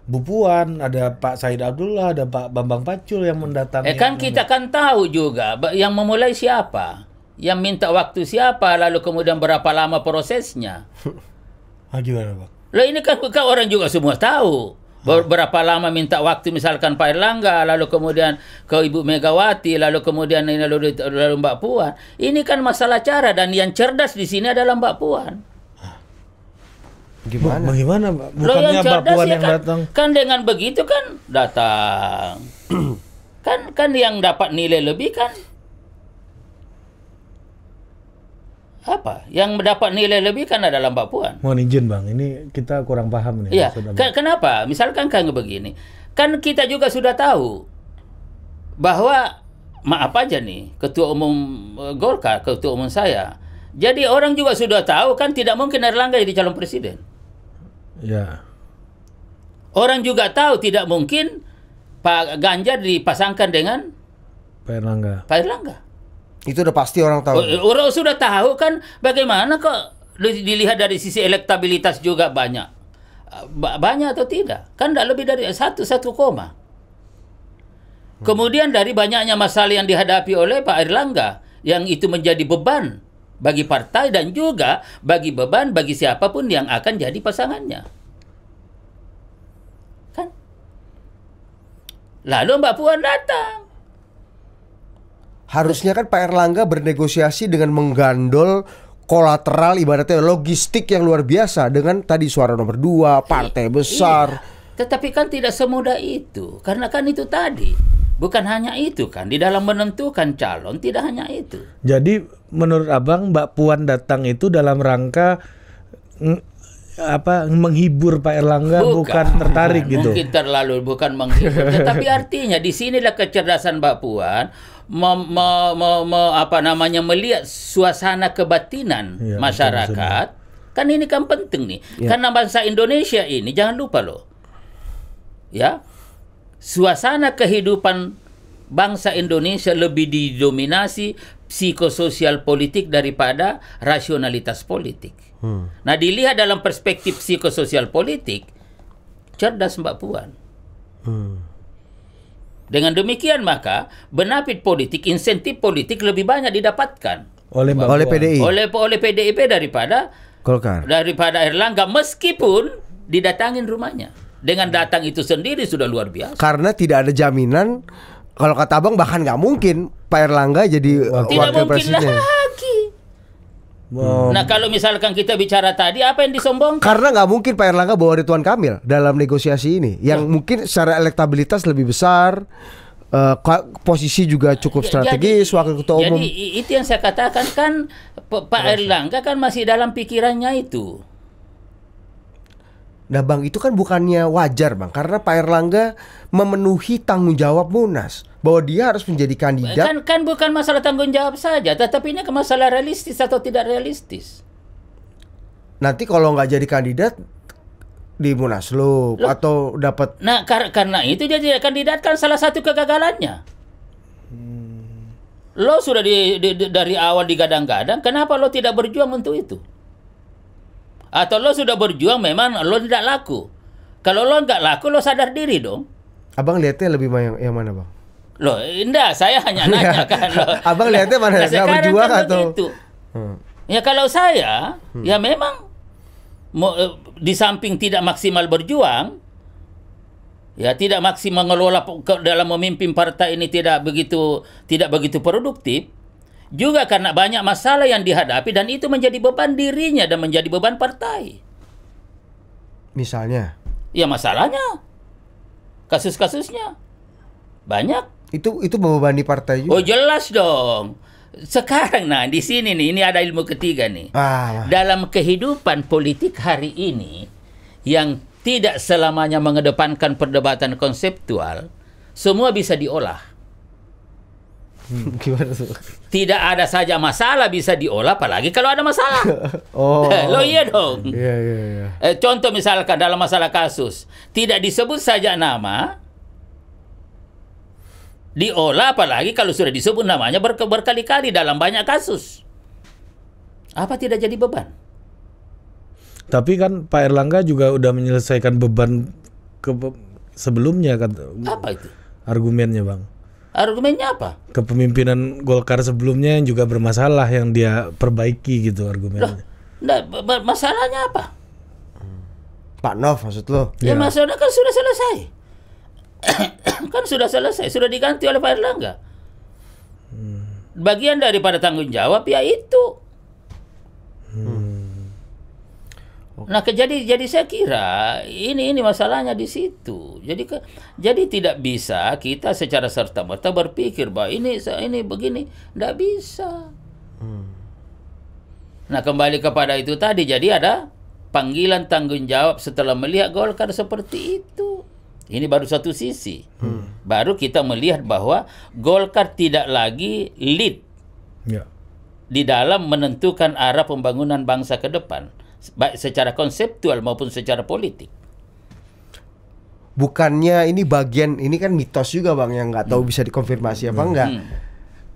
Bu Puan, ada Pak Said Abdullah, ada Pak Bambang Pacul yang mendatangi. Eh kan nah, kita kan tahu juga yang memulai siapa, yang minta waktu siapa, lalu kemudian berapa lama prosesnya. ah, gimana, Pak? Loh ini kan bukan orang juga semua tahu. Berapa lama minta waktu misalkan Pak Erlangga, lalu kemudian ke Ibu Megawati, lalu kemudian lalu, lalu Mbak Puan. Ini kan masalah cara dan yang cerdas di sini adalah Mbak Puan. Gimana? Bagaimana, Mbak? Bukannya Mbak Puan ya yang kan, datang. Kan dengan begitu kan datang. kan kan yang dapat nilai lebih kan apa yang mendapat nilai lebih kan adalah Mbak Puan. Mohon izin Bang, ini kita kurang paham nih. Iya. kenapa? Misalkan kan begini, kan kita juga sudah tahu bahwa maaf aja nih, Ketua Umum e, Golkar, Ketua Umum saya. Jadi orang juga sudah tahu kan tidak mungkin Erlangga jadi calon presiden. Ya. Orang juga tahu tidak mungkin Pak Ganjar dipasangkan dengan Pak Erlangga. Pak Erlangga. Itu udah pasti orang tahu. Orang sudah tahu kan bagaimana kok dilihat dari sisi elektabilitas juga banyak. Banyak atau tidak? Kan tidak lebih dari satu satu koma. Hmm. Kemudian dari banyaknya masalah yang dihadapi oleh Pak Erlangga yang itu menjadi beban bagi partai dan juga bagi beban bagi siapapun yang akan jadi pasangannya. Kan? Lalu Mbak Puan datang harusnya kan Pak Erlangga bernegosiasi dengan menggandol kolateral ibaratnya logistik yang luar biasa dengan tadi suara nomor dua partai besar. Iya. Tetapi kan tidak semudah itu karena kan itu tadi bukan hanya itu kan di dalam menentukan calon tidak hanya itu. Jadi menurut abang Mbak Puan datang itu dalam rangka apa menghibur Pak Erlangga bukan, bukan tertarik bukan, gitu. Mungkin terlalu bukan menghibur tetapi artinya di sinilah kecerdasan Mbak Puan me, me, me, me, apa namanya melihat suasana kebatinan ya, masyarakat. betul. Kan ini kan penting nih. Ya. Karena bangsa Indonesia ini jangan lupa loh. Ya. Suasana kehidupan bangsa Indonesia lebih didominasi psikososial politik daripada rasionalitas politik. Hmm. Nah, dilihat dalam perspektif psikososial politik cerdas Mbak Puan. Hmm. Dengan demikian maka benefit politik, insentif politik lebih banyak didapatkan oleh Mbak oleh PDI oleh oleh PDIP daripada Golkar daripada Erlangga meskipun didatangin rumahnya dengan datang itu sendiri sudah luar biasa karena tidak ada jaminan kalau kata abang bahkan nggak mungkin Pak Erlangga jadi wakil presiden. Lah. Wow. Hmm. Nah kalau misalkan kita bicara tadi apa yang disombongkan? Karena nggak mungkin Pak Erlangga bawa Ridwan Kamil dalam negosiasi ini, yang hmm. mungkin secara elektabilitas lebih besar, uh, posisi juga cukup ya, strategis jadi, wakil ketua umum. Jadi itu yang saya katakan kan Pak Erlangga kan masih dalam pikirannya itu. Nah bang itu kan bukannya wajar bang karena Pak Erlangga memenuhi tanggung jawab Munas bahwa dia harus menjadi kandidat. Kan kan bukan masalah tanggung jawab saja, tetapi ini masalah realistis atau tidak realistis. Nanti kalau nggak jadi kandidat di Munas Loh, atau dapat. Nah kar karena itu dia tidak kandidat kan salah satu kegagalannya. Hmm. Lo sudah di, di, di, dari awal digadang-gadang, kenapa lo tidak berjuang untuk itu? Atau lo sudah berjuang memang lo tidak laku. Kalau lo nggak laku lo sadar diri dong. Abang lihatnya lebih yang, yang mana bang? Lo indah, saya hanya iya. nanya kan. Lo. Abang lihatnya nah, mana? Nah, nggak kan berjuang kan atau? Begitu. Hmm. Ya kalau saya, hmm. ya memang mau, eh, di samping tidak maksimal berjuang, ya tidak maksimal mengelola dalam memimpin partai ini tidak begitu tidak begitu produktif juga karena banyak masalah yang dihadapi dan itu menjadi beban dirinya dan menjadi beban partai. Misalnya? Ya masalahnya, kasus-kasusnya banyak. Itu itu membebani partai juga. Oh jelas dong. Sekarang nah di sini nih ini ada ilmu ketiga nih. Ah. Dalam kehidupan politik hari ini yang tidak selamanya mengedepankan perdebatan konseptual, semua bisa diolah. Hmm, gimana tuh? Tidak ada saja masalah bisa diolah apalagi kalau ada masalah. oh. Eh, lo iya dong. Iya iya iya. Eh, contoh misalkan dalam masalah kasus, tidak disebut saja nama diolah apalagi kalau sudah disebut namanya ber berkali-kali dalam banyak kasus. Apa tidak jadi beban? Tapi kan Pak Erlangga juga udah menyelesaikan beban ke sebelumnya kan. Apa itu? Argumennya, Bang Argumennya apa? Kepemimpinan Golkar sebelumnya yang juga bermasalah yang dia perbaiki gitu argumennya. Loh, nah, masalahnya apa? Hmm. Pak Nov maksud lo? Ya, ya. masalahnya kan sudah selesai. kan sudah selesai, sudah diganti oleh Pak Erlangga. Hmm. Bagian daripada tanggung jawab ya itu Okay. Nah, jadi jadi saya kira ini ini masalahnya di situ. Jadi ke, jadi tidak bisa kita secara serta merta berpikir bahwa ini ini begini, tidak bisa. Hmm. Nah, kembali kepada itu tadi, jadi ada panggilan tanggung jawab setelah melihat Golkar seperti itu. Ini baru satu sisi. Hmm. Baru kita melihat bahwa Golkar tidak lagi lead ya. di dalam menentukan arah pembangunan bangsa ke depan baik secara konseptual maupun secara politik. Bukannya ini bagian ini kan mitos juga bang yang nggak tahu hmm. bisa dikonfirmasi apa hmm. enggak. Hmm.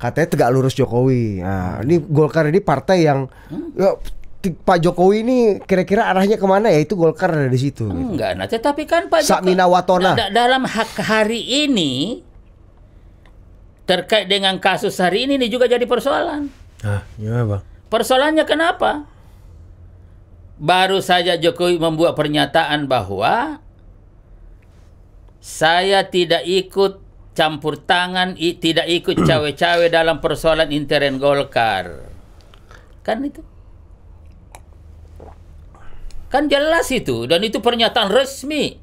Katanya tegak lurus Jokowi. Nah, ini Golkar ini partai yang hmm. ya, Pak Jokowi ini kira-kira arahnya kemana ya itu Golkar ada di situ. Gitu. Enggak, nah tetapi kan Pak Jokowi. Watona nah, da dalam hak hari ini terkait dengan kasus hari ini ini juga jadi persoalan. Ah, gimana bang? Persoalannya kenapa? baru saja Jokowi membuat pernyataan bahwa saya tidak ikut campur tangan, tidak ikut cawe-cawe dalam persoalan intern Golkar. Kan itu? Kan jelas itu dan itu pernyataan resmi.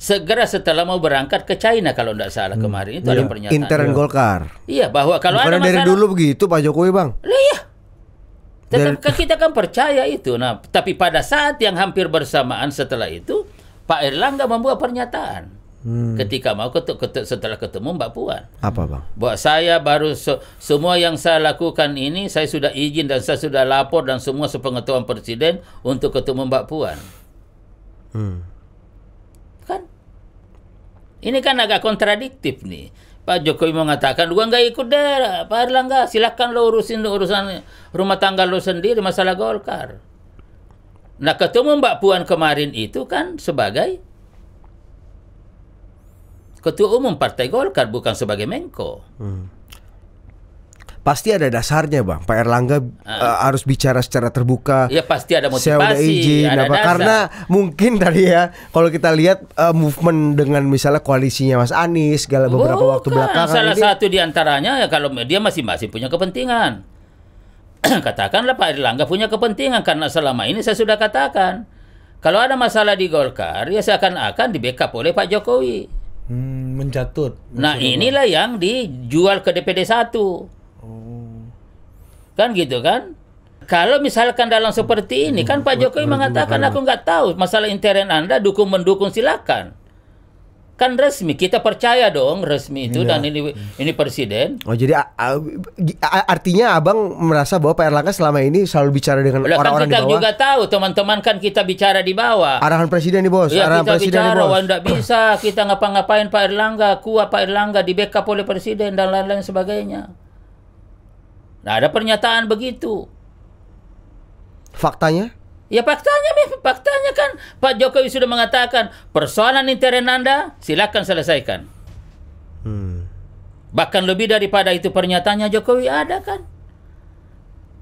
Segera setelah mau berangkat ke China kalau tidak salah hmm. kemarin itu ya, ada iya, pernyataan. Intern Golkar. Iya bahwa kalau Bukan ada masalah, dari dulu begitu Pak Jokowi bang. Iya tetapi kan kita kan percaya itu. Nah, tapi pada saat yang hampir bersamaan setelah itu, Pak Erlangga membuat pernyataan. Hmm. Ketika mau ketuk, ketuk, setelah ketemu Mbak Puan. Apa bang? Bahwa saya baru se semua yang saya lakukan ini saya sudah izin dan saya sudah lapor dan semua sepengetahuan Presiden untuk ketemu Mbak Puan. Hmm. Kan? Ini kan agak kontradiktif nih. Pak Jokowi mengatakan, gua nggak ikut deh, Pak Erlangga, silahkan lo urusin urusan rumah tangga lo sendiri, masalah Golkar. Nah ketemu Mbak Puan kemarin itu kan sebagai Ketua Umum Partai Golkar, bukan sebagai Menko. Hmm pasti ada dasarnya bang Pak Erlangga uh. Uh, harus bicara secara terbuka ya pasti ada motivasi saya izin ada karena mungkin tadi ya kalau kita lihat uh, movement dengan misalnya koalisinya Mas Anies segala beberapa Bukan. waktu belakangan salah ini, satu diantaranya ya kalau media masih-masih punya kepentingan katakanlah Pak Erlangga punya kepentingan karena selama ini saya sudah katakan kalau ada masalah di Golkar ya seakan-akan di backup oleh Pak Jokowi hmm, menjatuh. nah inilah yang dijual ke DPD satu. Oh. Kan gitu kan? Kalau misalkan dalam seperti ini, kan Pak Jokowi mengatakan aku nggak tahu masalah intern Anda dukung mendukung silakan. Kan resmi, kita percaya dong resmi itu ya. dan ini ini presiden. Oh jadi artinya Abang merasa bahwa Pak Erlangga selama ini selalu bicara dengan kan orang-orang kan di bawah. juga tahu teman-teman kan kita bicara di bawah. Arahan presiden nih bos. Ya, arahan kita presiden bicara, nih, bos. tidak bisa kita ngapa-ngapain Pak Erlangga, kuat Pak Erlangga di backup oleh presiden dan lain-lain sebagainya. Nah, ada pernyataan begitu. Faktanya? Ya faktanya, faktanya kan Pak Jokowi sudah mengatakan persoalan intern Anda silakan selesaikan. Hmm. Bahkan lebih daripada itu pernyataannya Jokowi ada kan.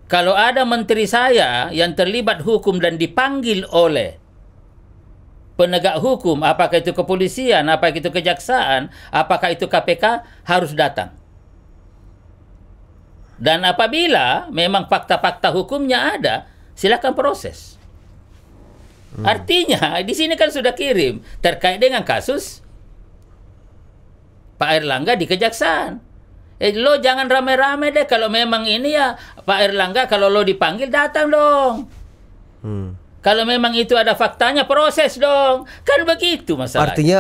Kalau ada menteri saya yang terlibat hukum dan dipanggil oleh penegak hukum, apakah itu kepolisian, apakah itu kejaksaan, apakah itu KPK, harus datang. Dan apabila memang fakta-fakta hukumnya ada, silakan proses. Hmm. Artinya di sini kan sudah kirim terkait dengan kasus Pak Erlangga di kejaksaan. Eh, lo jangan rame-rame deh kalau memang ini ya Pak Erlangga kalau lo dipanggil datang dong. Hmm. Kalau memang itu ada faktanya proses dong. Kan begitu masalahnya. Artinya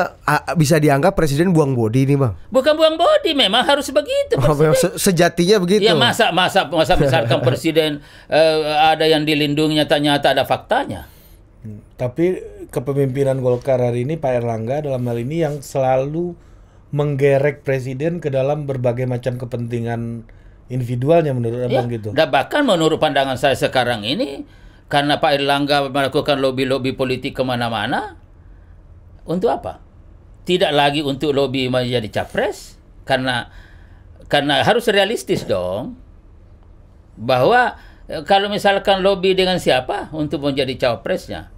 bisa dianggap presiden buang bodi ini Bang. Bukan buang bodi, memang harus begitu oh, presiden. se sejatinya begitu. Ya masa masa masa misalkan presiden uh, ada yang dilindunginya ternyata ada faktanya. Hmm, tapi kepemimpinan Golkar hari ini Pak Erlangga dalam hal ini yang selalu menggerek presiden ke dalam berbagai macam kepentingan individualnya menurut ya, Abang gitu. Dan bahkan menurut pandangan saya sekarang ini karena Pak Erlangga melakukan lobi-lobi politik kemana-mana, untuk apa? Tidak lagi untuk lobi menjadi capres, karena karena harus realistis dong bahwa eh, kalau misalkan lobi dengan siapa untuk menjadi cawapresnya,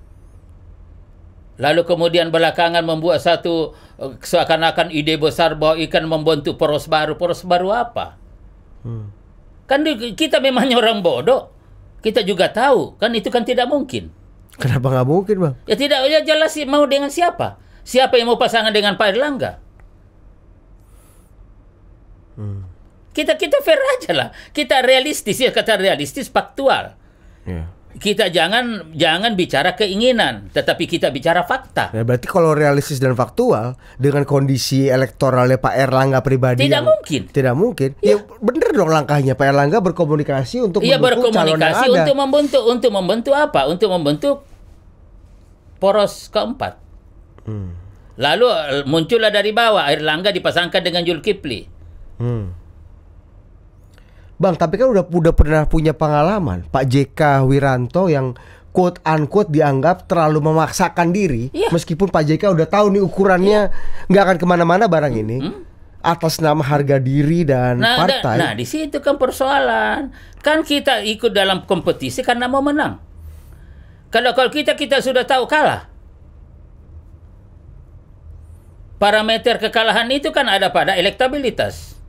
lalu kemudian belakangan membuat satu eh, seakan-akan ide besar bahwa ikan membentuk poros baru, poros baru apa? Hmm. Kan kita memangnya orang bodoh kita juga tahu, kan itu kan tidak mungkin. Kenapa nggak mungkin, Bang? Ya tidak, ya jelas sih mau dengan siapa? Siapa yang mau pasangan dengan Pak Erlangga? Hmm. Kita kita fair aja lah. Kita realistis ya kata realistis faktual. Yeah kita jangan jangan bicara keinginan, tetapi kita bicara fakta. Ya, berarti kalau realistis dan faktual dengan kondisi elektoralnya Pak Erlangga pribadi tidak mungkin. Tidak mungkin. Ya. ya bener dong langkahnya Pak Erlangga berkomunikasi untuk ya, membentuk berkomunikasi calon yang untuk membentuk untuk membentuk apa? Untuk membentuk poros keempat. Hmm. Lalu eh, muncullah dari bawah Erlangga dipasangkan dengan Julkifli. Hmm Bang, tapi kan udah udah pernah punya pengalaman Pak JK Wiranto yang quote unquote dianggap terlalu memaksakan diri yeah. meskipun Pak JK udah tahu nih ukurannya iya. nggak akan kemana-mana barang ini hmm? atas nama harga diri dan nah, partai. nah di situ kan persoalan kan kita ikut dalam kompetisi karena mau menang. Kalau kalau kita kita sudah tahu kalah. Parameter kekalahan itu kan ada pada elektabilitas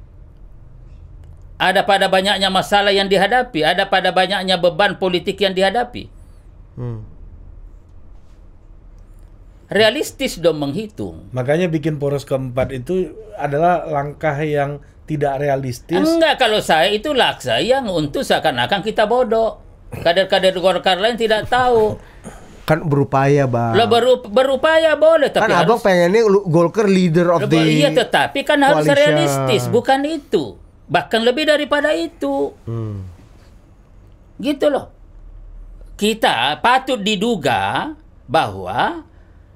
ada pada banyaknya masalah yang dihadapi, ada pada banyaknya beban politik yang dihadapi. Hmm. Realistis dong menghitung. Makanya bikin poros keempat itu adalah langkah yang tidak realistis. Enggak, kalau saya itu laksa yang untuk seakan-akan kita bodoh. Kader-kader Golkar lain tidak tahu. kan berupaya bang. Lo beru, berupaya boleh tapi kan harus, abang pengennya Golkar leader of iya, the. Iya tetapi kan harus realistis bukan itu bahkan lebih daripada itu. Hmm. Gitu loh. Kita patut diduga bahwa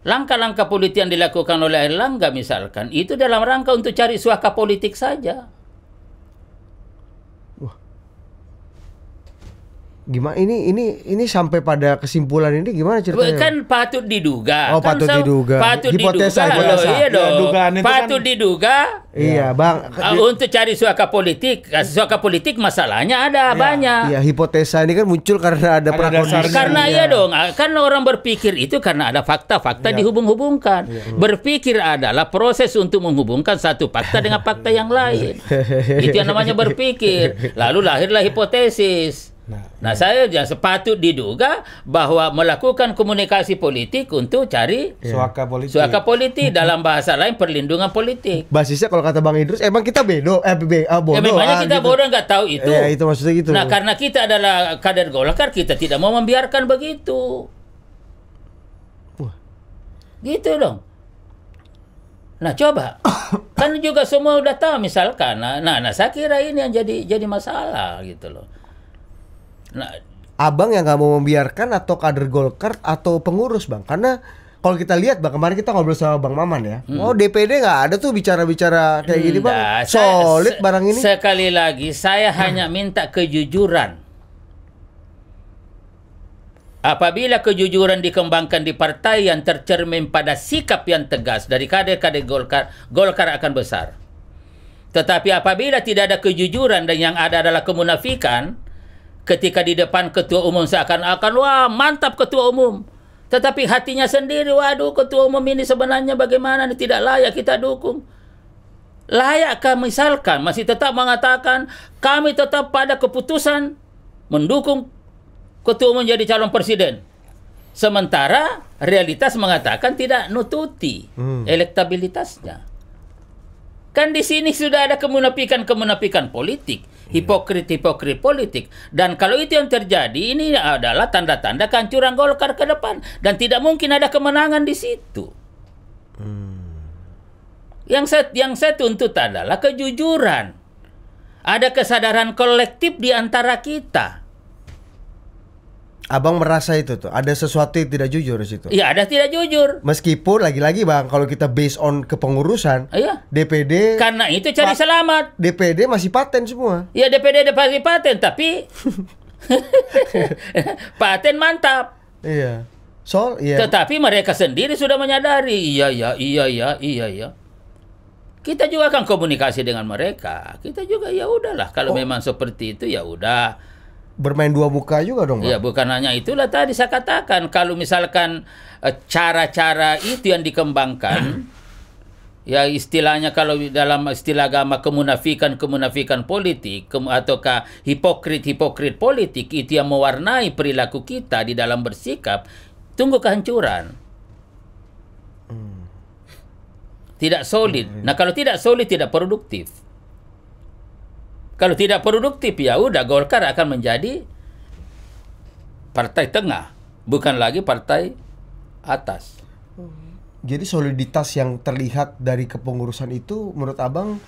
langkah-langkah politik yang dilakukan oleh Erlangga misalkan itu dalam rangka untuk cari suaka politik saja. Gimana ini ini ini sampai pada kesimpulan ini gimana ceritanya? Kan patut diduga. Oh, kan patut diduga. Patut hipotesa, diduga. Hipotesa. Iya dong. Ya, patut kan... diduga. Iya, iya. Bang. Uh, untuk cari suaka politik, ah, suaka politik masalahnya ada iya. banyak. Iya, hipotesa ini kan muncul karena ada, prakondisi. Karena iya. ya. dong, ah, kan orang berpikir itu karena ada fakta-fakta iya. dihubung-hubungkan. Iya. iya. Berpikir adalah proses untuk menghubungkan satu fakta dengan fakta yang lain. itu yang namanya berpikir. Lalu lahirlah hipotesis. Nah, nah, nah saya ya, sepatut diduga bahwa melakukan komunikasi politik untuk cari iya. suaka politik. Suaka politik dalam bahasa lain perlindungan politik. Basisnya kalau kata Bang Idrus emang kita bedo eh be, ah, bodoh. Ya, ah, kita gitu. bodoh nggak tahu itu. Ya, itu maksudnya gitu. Nah, karena kita adalah kader Golkar, kita tidak mau membiarkan begitu. Wah. Gitu dong. Nah coba kan juga semua udah tahu misalkan. Nah, nah, nah saya kira ini yang jadi jadi masalah gitu loh. Nah, abang yang nggak mau membiarkan atau kader Golkar atau pengurus bang karena kalau kita lihat bang kemarin kita ngobrol sama bang Maman ya hmm. oh DPD nggak ada tuh bicara-bicara kayak gini bang nah, solid saya, barang ini sekali lagi saya hmm. hanya minta kejujuran Apabila kejujuran dikembangkan di partai yang tercermin pada sikap yang tegas dari kader-kader Golkar, Golkar akan besar. Tetapi apabila tidak ada kejujuran dan yang ada adalah kemunafikan, ketika di depan ketua umum seakan-akan wah mantap ketua umum tetapi hatinya sendiri waduh ketua umum ini sebenarnya bagaimana ini tidak layak kita dukung layakkah misalkan masih tetap mengatakan kami tetap pada keputusan mendukung ketua umum jadi calon presiden sementara realitas mengatakan tidak nututi hmm. elektabilitasnya kan di sini sudah ada kemunafikan kemunafikan politik hipokrit hipokrit politik dan kalau itu yang terjadi ini adalah tanda-tanda kehancuran Golkar ke depan dan tidak mungkin ada kemenangan di situ. Hmm. Yang saya yang saya tuntut adalah kejujuran. Ada kesadaran kolektif di antara kita. Abang merasa itu tuh ada sesuatu yang tidak jujur di situ. Iya, ada tidak jujur. Meskipun lagi-lagi Bang, kalau kita based on kepengurusan, iya. DPD Karena itu cari selamat. DPD masih paten semua. Iya, DPD masih paten, tapi paten mantap. Iya. Soal iya. Tetapi mereka sendiri sudah menyadari, iya iya iya iya iya iya. Kita juga akan komunikasi dengan mereka. Kita juga ya udahlah kalau oh. memang seperti itu ya udah bermain dua muka juga dong Pak. Ya bukan hanya itulah tadi saya katakan kalau misalkan eh, cara-cara itu yang dikembangkan ya istilahnya kalau dalam istilah agama kemunafikan kemunafikan politik ke, ataukah hipokrit hipokrit politik itu yang mewarnai perilaku kita di dalam bersikap tunggu kehancuran. Hmm. Tidak solid. Hmm. Nah kalau tidak solid tidak produktif. Kalau tidak produktif ya udah Golkar akan menjadi partai tengah, bukan lagi partai atas. Jadi soliditas yang terlihat dari kepengurusan itu menurut Abang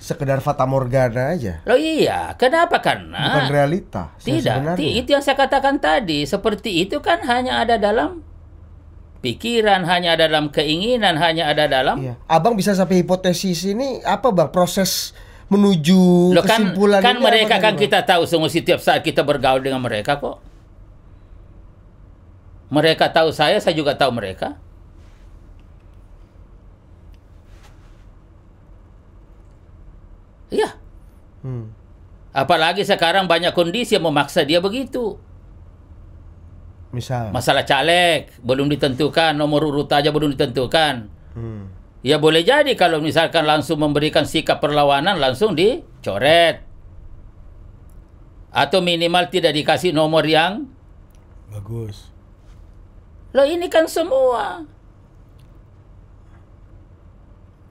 sekedar fata morgana aja. Loh iya, kenapa? Karena bukan realita. Tidak, itu yang saya katakan tadi. Seperti itu kan hanya ada dalam pikiran, hanya ada dalam keinginan, hanya ada dalam. Iya. Abang bisa sampai hipotesis ini apa bang proses menuju Loh, kan, kesimpulan kan mereka kan kita tahu semua setiap saat kita bergaul dengan mereka kok mereka tahu saya saya juga tahu mereka iya hmm. apalagi sekarang banyak kondisi yang memaksa dia begitu misal masalah caleg belum ditentukan nomor urut aja belum ditentukan hmm. Ya boleh jadi kalau misalkan langsung memberikan sikap perlawanan langsung dicoret. Atau minimal tidak dikasih nomor yang bagus. Loh ini kan semua.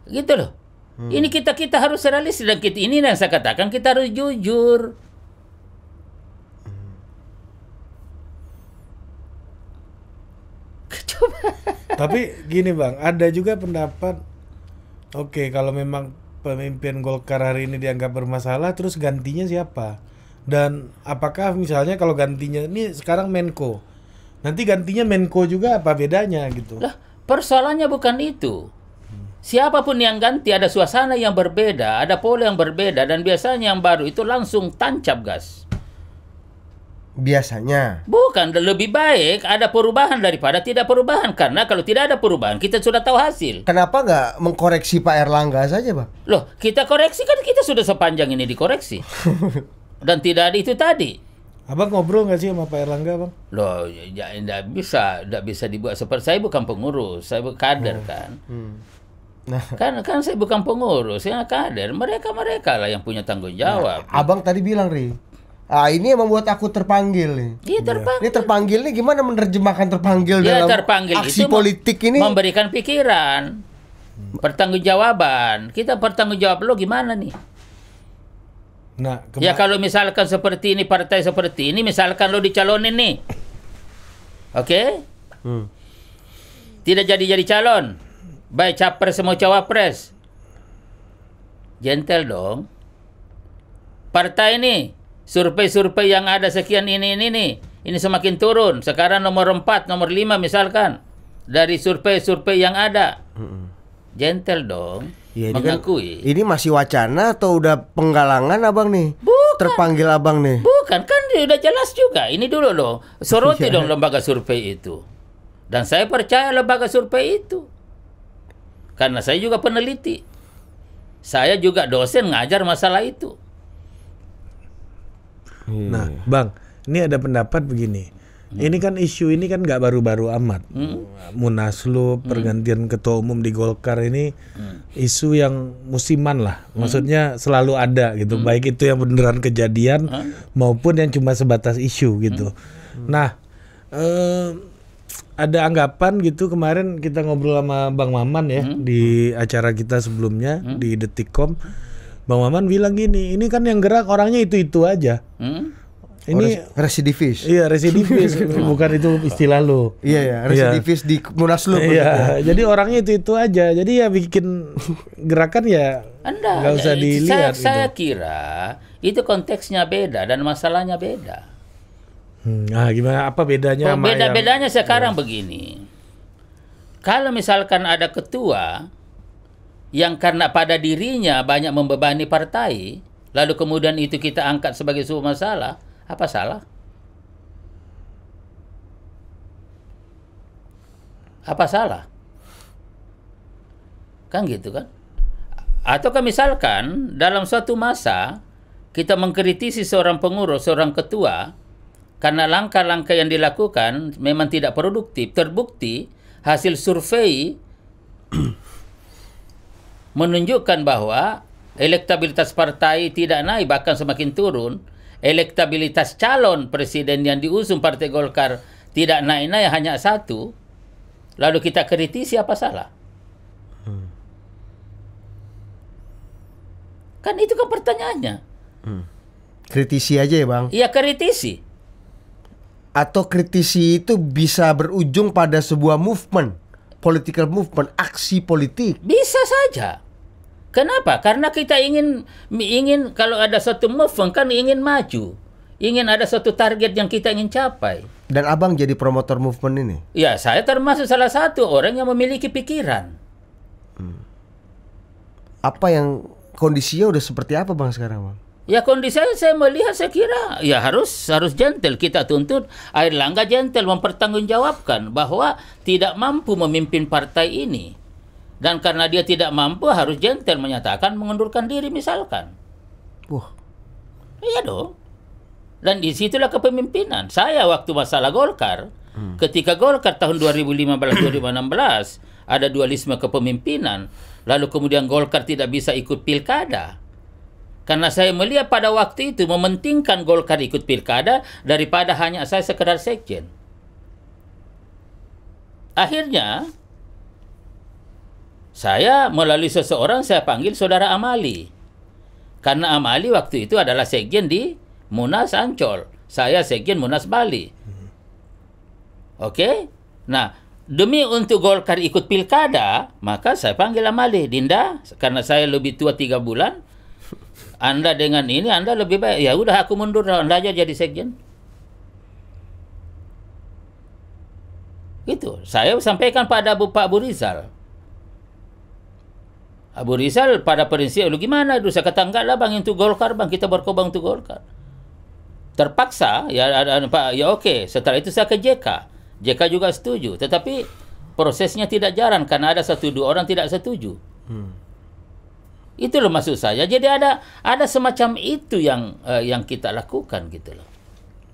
Gitu loh. Hmm. Ini kita kita harus realistis dan kita ini yang saya katakan kita harus jujur. YouTube. Tapi gini bang, ada juga pendapat, oke okay, kalau memang pemimpin Golkar hari ini dianggap bermasalah, terus gantinya siapa? Dan apakah misalnya kalau gantinya ini sekarang Menko, nanti gantinya Menko juga apa bedanya gitu? Lah, persoalannya bukan itu. Siapapun yang ganti ada suasana yang berbeda, ada pola yang berbeda dan biasanya yang baru itu langsung tancap gas biasanya. Bukan, lebih baik ada perubahan daripada tidak perubahan. Karena kalau tidak ada perubahan, kita sudah tahu hasil. Kenapa nggak mengkoreksi Pak Erlangga saja, Pak? Loh, kita koreksi kan kita sudah sepanjang ini dikoreksi. Dan tidak ada itu tadi. Abang ngobrol nggak sih sama Pak Erlangga, Bang? Loh, ya enggak ya, bisa, enggak bisa dibuat seperti saya bukan pengurus, saya bukan kader hmm. kan. Hmm. Nah. Kan kan saya bukan pengurus, saya kader. Mereka mereka lah yang punya tanggung nah, jawab. Nah, abang tadi bilang, Ri, Ah ini yang membuat aku terpanggil nih. Iya, iya. terpanggil. Ini terpanggil nih gimana menerjemahkan terpanggil ya, dalam terpanggil aksi itu politik ini? Memberikan pikiran, pertanggungjawaban. Kita pertanggungjawab lo gimana nih? Nah, ya kalau misalkan seperti ini partai seperti ini, misalkan lo dicalonin nih, oke? Okay? Hmm. Tidak jadi jadi calon, baik capres mau cawapres. Gentle dong. Partai ini survei-survei yang ada sekian ini ini nih ini semakin turun sekarang nomor 4 nomor 5 misalkan dari survei-survei yang ada gentle dong ya, mengakui ini, kan, ini masih wacana atau udah penggalangan abang nih bukan. terpanggil abang nih bukan kan dia udah jelas juga ini dulu loh soroti iya. dong lembaga survei itu dan saya percaya lembaga survei itu karena saya juga peneliti saya juga dosen ngajar masalah itu Hmm. Nah, Bang, ini ada pendapat begini. Hmm. Ini kan isu ini kan nggak baru-baru amat. Hmm. Munaslup, hmm. pergantian ketua umum di Golkar ini hmm. isu yang musiman lah. Hmm. Maksudnya selalu ada gitu. Hmm. Baik itu yang beneran kejadian hmm. maupun yang cuma sebatas isu gitu. Hmm. hmm. Nah, eh, ada anggapan gitu kemarin kita ngobrol sama Bang Maman ya hmm. di acara kita sebelumnya hmm. di Detikcom. Hmm Bang Maman bilang gini, ini kan yang gerak orangnya itu-itu aja. Hmm? Ini oh, residivis. Iya, residivis. Oh. bukan itu istilah lo. Iya, iya, residivis iya. di Munaslup. Iya, jadi orangnya itu-itu aja. Jadi ya bikin gerakan ya Anda, nggak usah eh, dilihat. Saya, gitu. saya kira itu konteksnya beda dan masalahnya beda. Hmm, nah, gimana apa bedanya? Oh, beda bedanya yang... sekarang ya. begini. Kalau misalkan ada ketua, yang karena pada dirinya banyak membebani partai, lalu kemudian itu kita angkat sebagai sebuah masalah, apa salah? Apa salah? Kan gitu kan? kan misalkan dalam suatu masa kita mengkritisi seorang pengurus, seorang ketua karena langkah-langkah yang dilakukan memang tidak produktif, terbukti hasil survei menunjukkan bahwa elektabilitas partai tidak naik bahkan semakin turun, elektabilitas calon presiden yang diusung Partai Golkar tidak naik-naik hanya satu, lalu kita kritisi apa salah? Hmm. Kan itu kan pertanyaannya. Hmm. Kritisi aja ya bang? Iya kritisi. Atau kritisi itu bisa berujung pada sebuah movement, political movement, aksi politik. Bisa saja. Kenapa? Karena kita ingin ingin kalau ada satu movement kan ingin maju, ingin ada satu target yang kita ingin capai. Dan abang jadi promotor movement ini? Ya, saya termasuk salah satu orang yang memiliki pikiran. Hmm. Apa yang kondisinya udah seperti apa bang sekarang bang? Ya kondisinya saya, saya melihat saya kira ya harus harus gentle kita tuntut Air Langga gentle mempertanggungjawabkan bahwa tidak mampu memimpin partai ini. Dan karena dia tidak mampu harus jentel menyatakan mengundurkan diri misalkan. Wah. Iya dong. Dan disitulah kepemimpinan. Saya waktu masalah Golkar, hmm. ketika Golkar tahun 2015-2016 ada dualisme kepemimpinan, lalu kemudian Golkar tidak bisa ikut pilkada. Karena saya melihat pada waktu itu mementingkan Golkar ikut pilkada daripada hanya saya sekedar sekjen. Akhirnya saya melalui seseorang saya panggil saudara Amali. Karena Amali waktu itu adalah sekjen di Munas Ancol. Saya sekjen Munas Bali. Hmm. Oke? Okay? Nah, demi untuk Golkar ikut pilkada, maka saya panggil Amali. Dinda, karena saya lebih tua tiga bulan, anda dengan ini Anda lebih baik. Ya udah aku mundur Anda aja jadi sekjen. Gitu. Saya sampaikan pada Pak Burizal. Abu Rizal pada prinsip lu gimana dulu saya kata enggak lah bang itu Golkar bang kita berkobang itu Golkar terpaksa ya ada Pak ya oke setelah itu saya ke JK JK juga setuju tetapi prosesnya tidak jarang karena ada satu dua orang tidak setuju hmm. itu loh maksud saya jadi ada ada semacam itu yang eh, yang kita lakukan gitu loh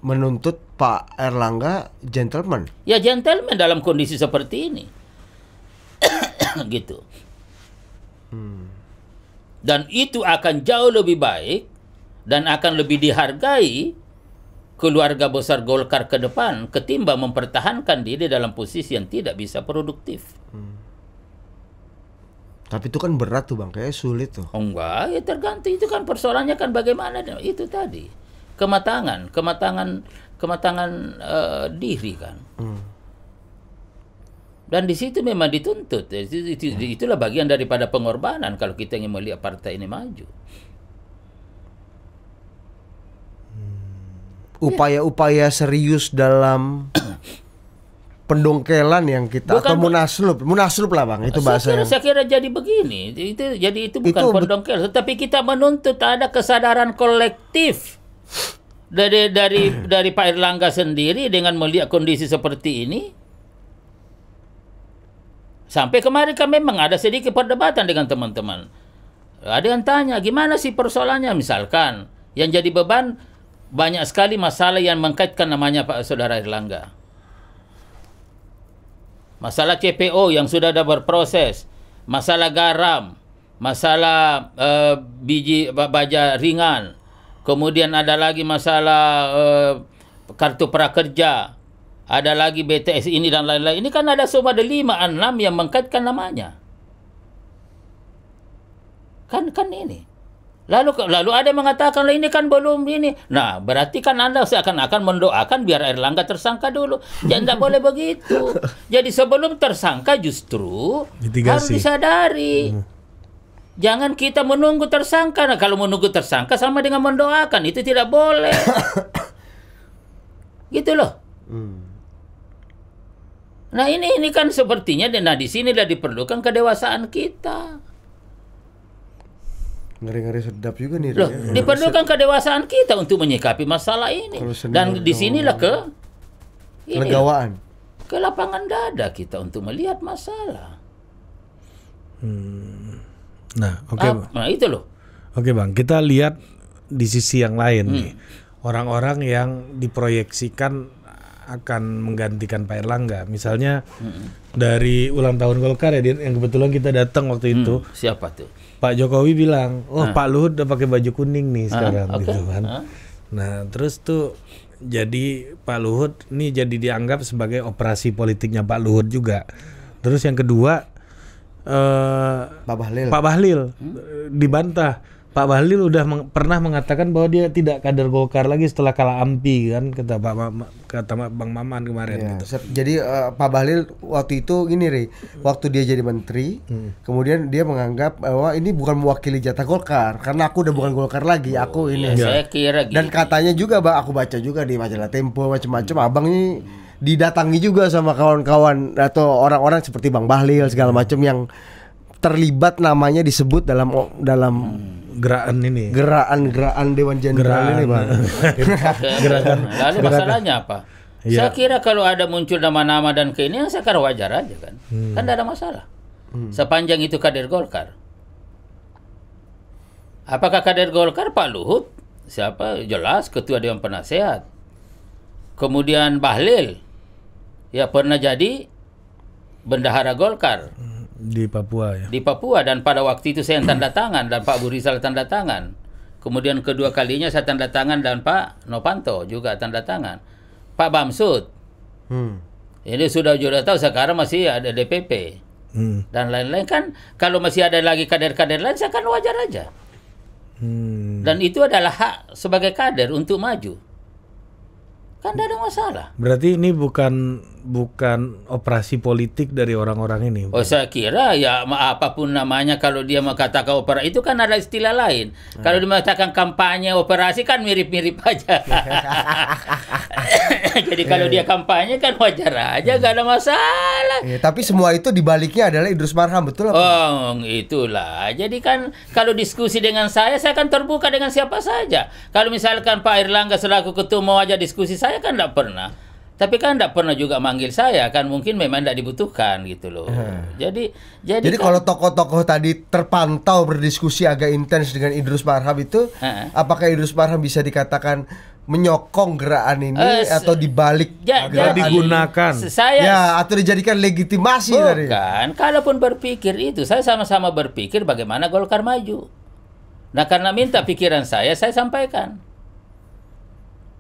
menuntut Pak Erlangga gentleman ya gentleman dalam kondisi seperti ini gitu Hmm. Dan itu akan jauh lebih baik dan akan lebih dihargai keluarga besar Golkar ke depan ketimbang mempertahankan diri dalam posisi yang tidak bisa produktif. Hmm. Tapi itu kan berat tuh bang, kayak sulit tuh. Oh, enggak, ya tergantung itu kan persoalannya kan bagaimana itu tadi kematangan, kematangan, kematangan uh, diri kan. Hmm. Dan di situ memang dituntut. Itulah bagian daripada pengorbanan kalau kita ingin melihat partai ini maju. Hmm. Upaya-upaya serius dalam pendongkelan yang kita bukan, atau munaslub munaslub lah bang, itu bahasa. Saya kira, saya kira jadi begini, itu jadi itu bukan itu, pendongkel, tetapi kita menuntut ada kesadaran kolektif dari dari dari Pak Erlangga sendiri dengan melihat kondisi seperti ini Sampai kemarin kan memang ada sedikit perdebatan dengan teman-teman. Ada yang tanya, gimana sih persoalannya? Misalkan, yang jadi beban banyak sekali masalah yang mengkaitkan namanya Pak Saudara Erlangga. Masalah CPO yang sudah ada berproses, masalah garam, masalah uh, biji baja ringan, kemudian ada lagi masalah uh, kartu prakerja, ada lagi BTS ini dan lain-lain. Ini kan ada semua ada lima enam yang mengkaitkan namanya. Kan kan ini. Lalu lalu ada yang mengatakan ini kan belum ini. Nah, berarti kan Anda seakan-akan mendoakan biar Erlangga tersangka dulu. Ya tidak boleh begitu. Jadi sebelum tersangka justru Mitigasi. harus disadari. Hmm. Jangan kita menunggu tersangka. Nah, kalau menunggu tersangka sama dengan mendoakan itu tidak boleh. gitu loh. Hmm. Nah ini ini kan sepertinya nah di sini lah diperlukan kedewasaan kita. Ngeri-ngeri sedap juga nih. Loh, ya. diperlukan kedewasaan kita untuk menyikapi masalah ini. Dan di sinilah ke kelegawaan. Ke lapangan dada kita untuk melihat masalah. Hmm. Nah, oke. Okay, ah, nah, itu loh. Oke, okay, Bang. Kita lihat di sisi yang lain hmm. nih. Orang-orang yang diproyeksikan akan menggantikan Pak Erlangga. Misalnya hmm. dari ulang tahun Golkar ya yang kebetulan kita datang waktu itu. Hmm, siapa tuh? Pak Jokowi bilang, "Oh, Pak Luhut udah pakai baju kuning nih sekarang." Ah, okay. gitu kan. Nah, terus tuh jadi Pak Luhut ini jadi dianggap sebagai operasi politiknya Pak Luhut juga. Terus yang kedua uh, Pak Bahlil. Pak Bahlil hmm? dibantah Pak Bahlil udah meng pernah mengatakan bahwa dia tidak kader Golkar lagi setelah kalah Ampi kan kata Pak Mama, kata Bang Maman kemarin ya, gitu. Jadi uh, Pak Bahlil waktu itu gini Ri, waktu dia jadi menteri, hmm. kemudian dia menganggap bahwa ini bukan mewakili jatah Golkar karena aku udah bukan Golkar lagi, oh, aku ini. Ya, saya kira gitu. Dan katanya juga Pak, aku baca juga di majalah Tempo macam-macam abang ini didatangi juga sama kawan-kawan atau orang-orang seperti Bang Bahlil segala macam yang terlibat namanya disebut dalam dalam hmm gerakan ini. Gerakan-gerakan Dewan Jenderal ini, Bang. gerakan. Lalu nah, masalahnya apa? Ya. Saya kira kalau ada muncul nama-nama dan keinginan saya kira wajar aja kan. Hmm. Kan tidak ada masalah. Hmm. Sepanjang itu kader Golkar. Apakah kader Golkar Pak Luhut? Siapa? Jelas ketua Dewan Penasehat. Kemudian Bahlil. Ya pernah jadi bendahara Golkar. Hmm di Papua ya. Di Papua dan pada waktu itu saya tanda tangan dan Pak Burizal tanda tangan. Kemudian kedua kalinya saya tanda tangan dan Pak Novanto juga tanda tangan. Pak Bamsud. Hmm. Ini sudah sudah tahu sekarang masih ada DPP. Hmm. Dan lain-lain kan kalau masih ada lagi kader-kader lain saya kan wajar aja. Hmm. Dan itu adalah hak sebagai kader untuk maju. Kan tidak ada masalah. Berarti ini bukan bukan operasi politik dari orang-orang ini. Oh, saya kira ya apapun namanya kalau dia mengatakan operasi itu kan ada istilah lain. Hmm. Kalau dia mengatakan kampanye operasi kan mirip-mirip aja. Jadi kalau dia iya. kampanye kan wajar aja, hmm. gak ada masalah. Yeah, tapi semua itu dibaliknya adalah Idrus Marham betul apa? Oh, itulah. Jadi kan kalau diskusi dengan saya, saya akan terbuka dengan siapa saja. Kalau misalkan Pak Erlangga selaku ketua mau aja diskusi saya kan tidak pernah. Tapi kan tidak pernah juga manggil saya kan mungkin memang tidak dibutuhkan gitu loh. Hmm. Jadi jadi Jadi kalau tokoh-tokoh tadi terpantau berdiskusi agak intens dengan Idrus Marham itu, hmm. apakah Idrus Marham bisa dikatakan menyokong gerakan ini uh, atau dibalik ya, digunakan saya ya atau dijadikan legitimasi bukan dari. kalaupun berpikir itu saya sama-sama berpikir bagaimana Golkar maju nah karena minta pikiran saya saya sampaikan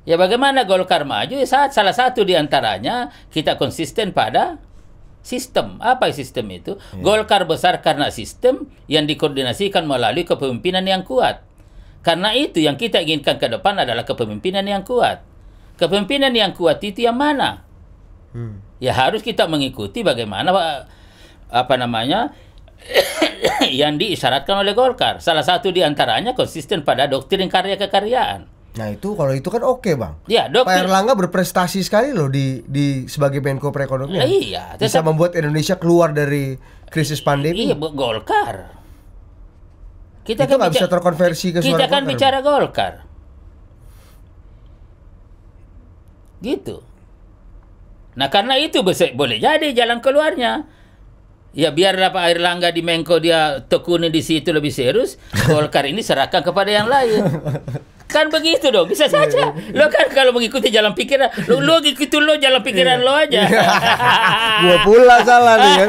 Ya bagaimana Golkar maju? Ya, saat salah satu di antaranya kita konsisten pada sistem. Apa sistem itu? Ya. Golkar besar karena sistem yang dikoordinasikan melalui kepemimpinan yang kuat. Karena itu yang kita inginkan ke depan adalah kepemimpinan yang kuat. Kepemimpinan yang kuat itu yang mana? Hmm. Ya harus kita mengikuti bagaimana eh, apa namanya yang diisyaratkan oleh Golkar. Salah satu di antaranya konsisten pada doktrin karya kekaryaan. Nah itu kalau itu kan oke okay, bang. Iya dok. Pak Erlangga berprestasi sekali loh di di sebagai Menko Perekonomian. Iya. Bisa membuat Indonesia keluar dari krisis pandemi. Iya bu, Golkar. Kita itu kan bisa terkonversi ke kita suara Kita kan Golkar, bicara Golkar. Gitu. Nah karena itu bisa boleh jadi jalan keluarnya. Ya biarlah Pak Erlangga di Menko dia tekuni di situ lebih serius. Golkar ini serahkan kepada yang lain. Kan begitu dong, bisa iya, saja. Iya. Lo kan kalau mengikuti jalan pikiran, lo, lo gitu lo jalan pikiran lo aja. Iya. Gua pula salah nih kan.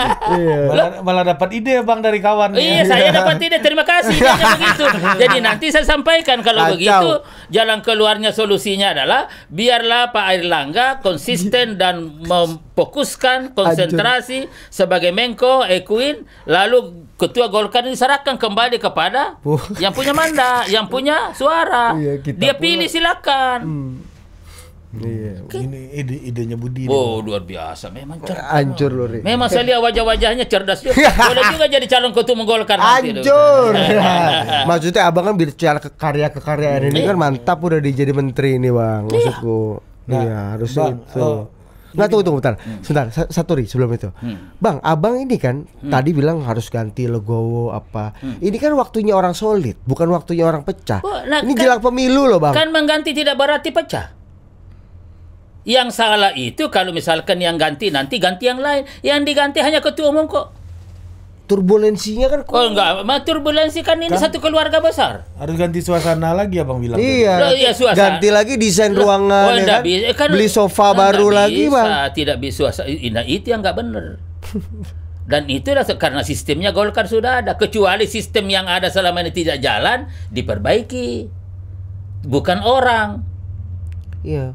malah, malah dapat ide bang dari kawan. Iya, saya dapat ide. Terima kasih. begitu. Jadi nanti saya sampaikan kalau begitu jalan keluarnya solusinya adalah biarlah Pak Airlangga konsisten dan memfokuskan konsentrasi sebagai Menko Equin lalu ketua Golkar diserahkan kembali kepada oh. yang punya mandat, yang punya suara. Iya, Dia pula. pilih silakan. Hmm. Iya. ini ide idenya Budi. Oh, luar biasa. Memang oh, cerdas. hancur loh. Memang saya lihat wajah-wajahnya cerdas juga. Boleh juga jadi calon ketua menggolkan Hancur. Maksudnya Abang kan bicara ke karya ke karya ini iya. kan mantap udah jadi menteri ini, Bang. Iya. Maksudku. Nah, iya, iya harusnya itu. Oh Nggak tunggu tunggu bentar. Hmm. Sebentar, satu ri sebelum itu. Hmm. Bang, Abang ini kan hmm. tadi bilang harus ganti logo apa. Hmm. Ini kan waktunya orang solid, bukan waktunya orang pecah. nah, ini kan, jelang pemilu loh, Bang. Kan mengganti tidak berarti pecah. Yang salah itu kalau misalkan yang ganti nanti ganti yang lain. Yang diganti hanya ketua umum kok turbulensinya kan kok Oh enggak, ma turbulensi kan ini kan? satu keluarga besar. Harus ganti suasana lagi abang bilang. Iya. Loh, iya suasana. Ganti lagi desain Loh, ruangan oh, ya kan? kan? Beli sofa kan baru bisa, lagi, Bang. Tidak bisa suasana. Nah, itu yang enggak benar. Dan itulah karena sistemnya Golkar sudah ada. Kecuali sistem yang ada selama ini tidak jalan, diperbaiki. Bukan orang. Iya.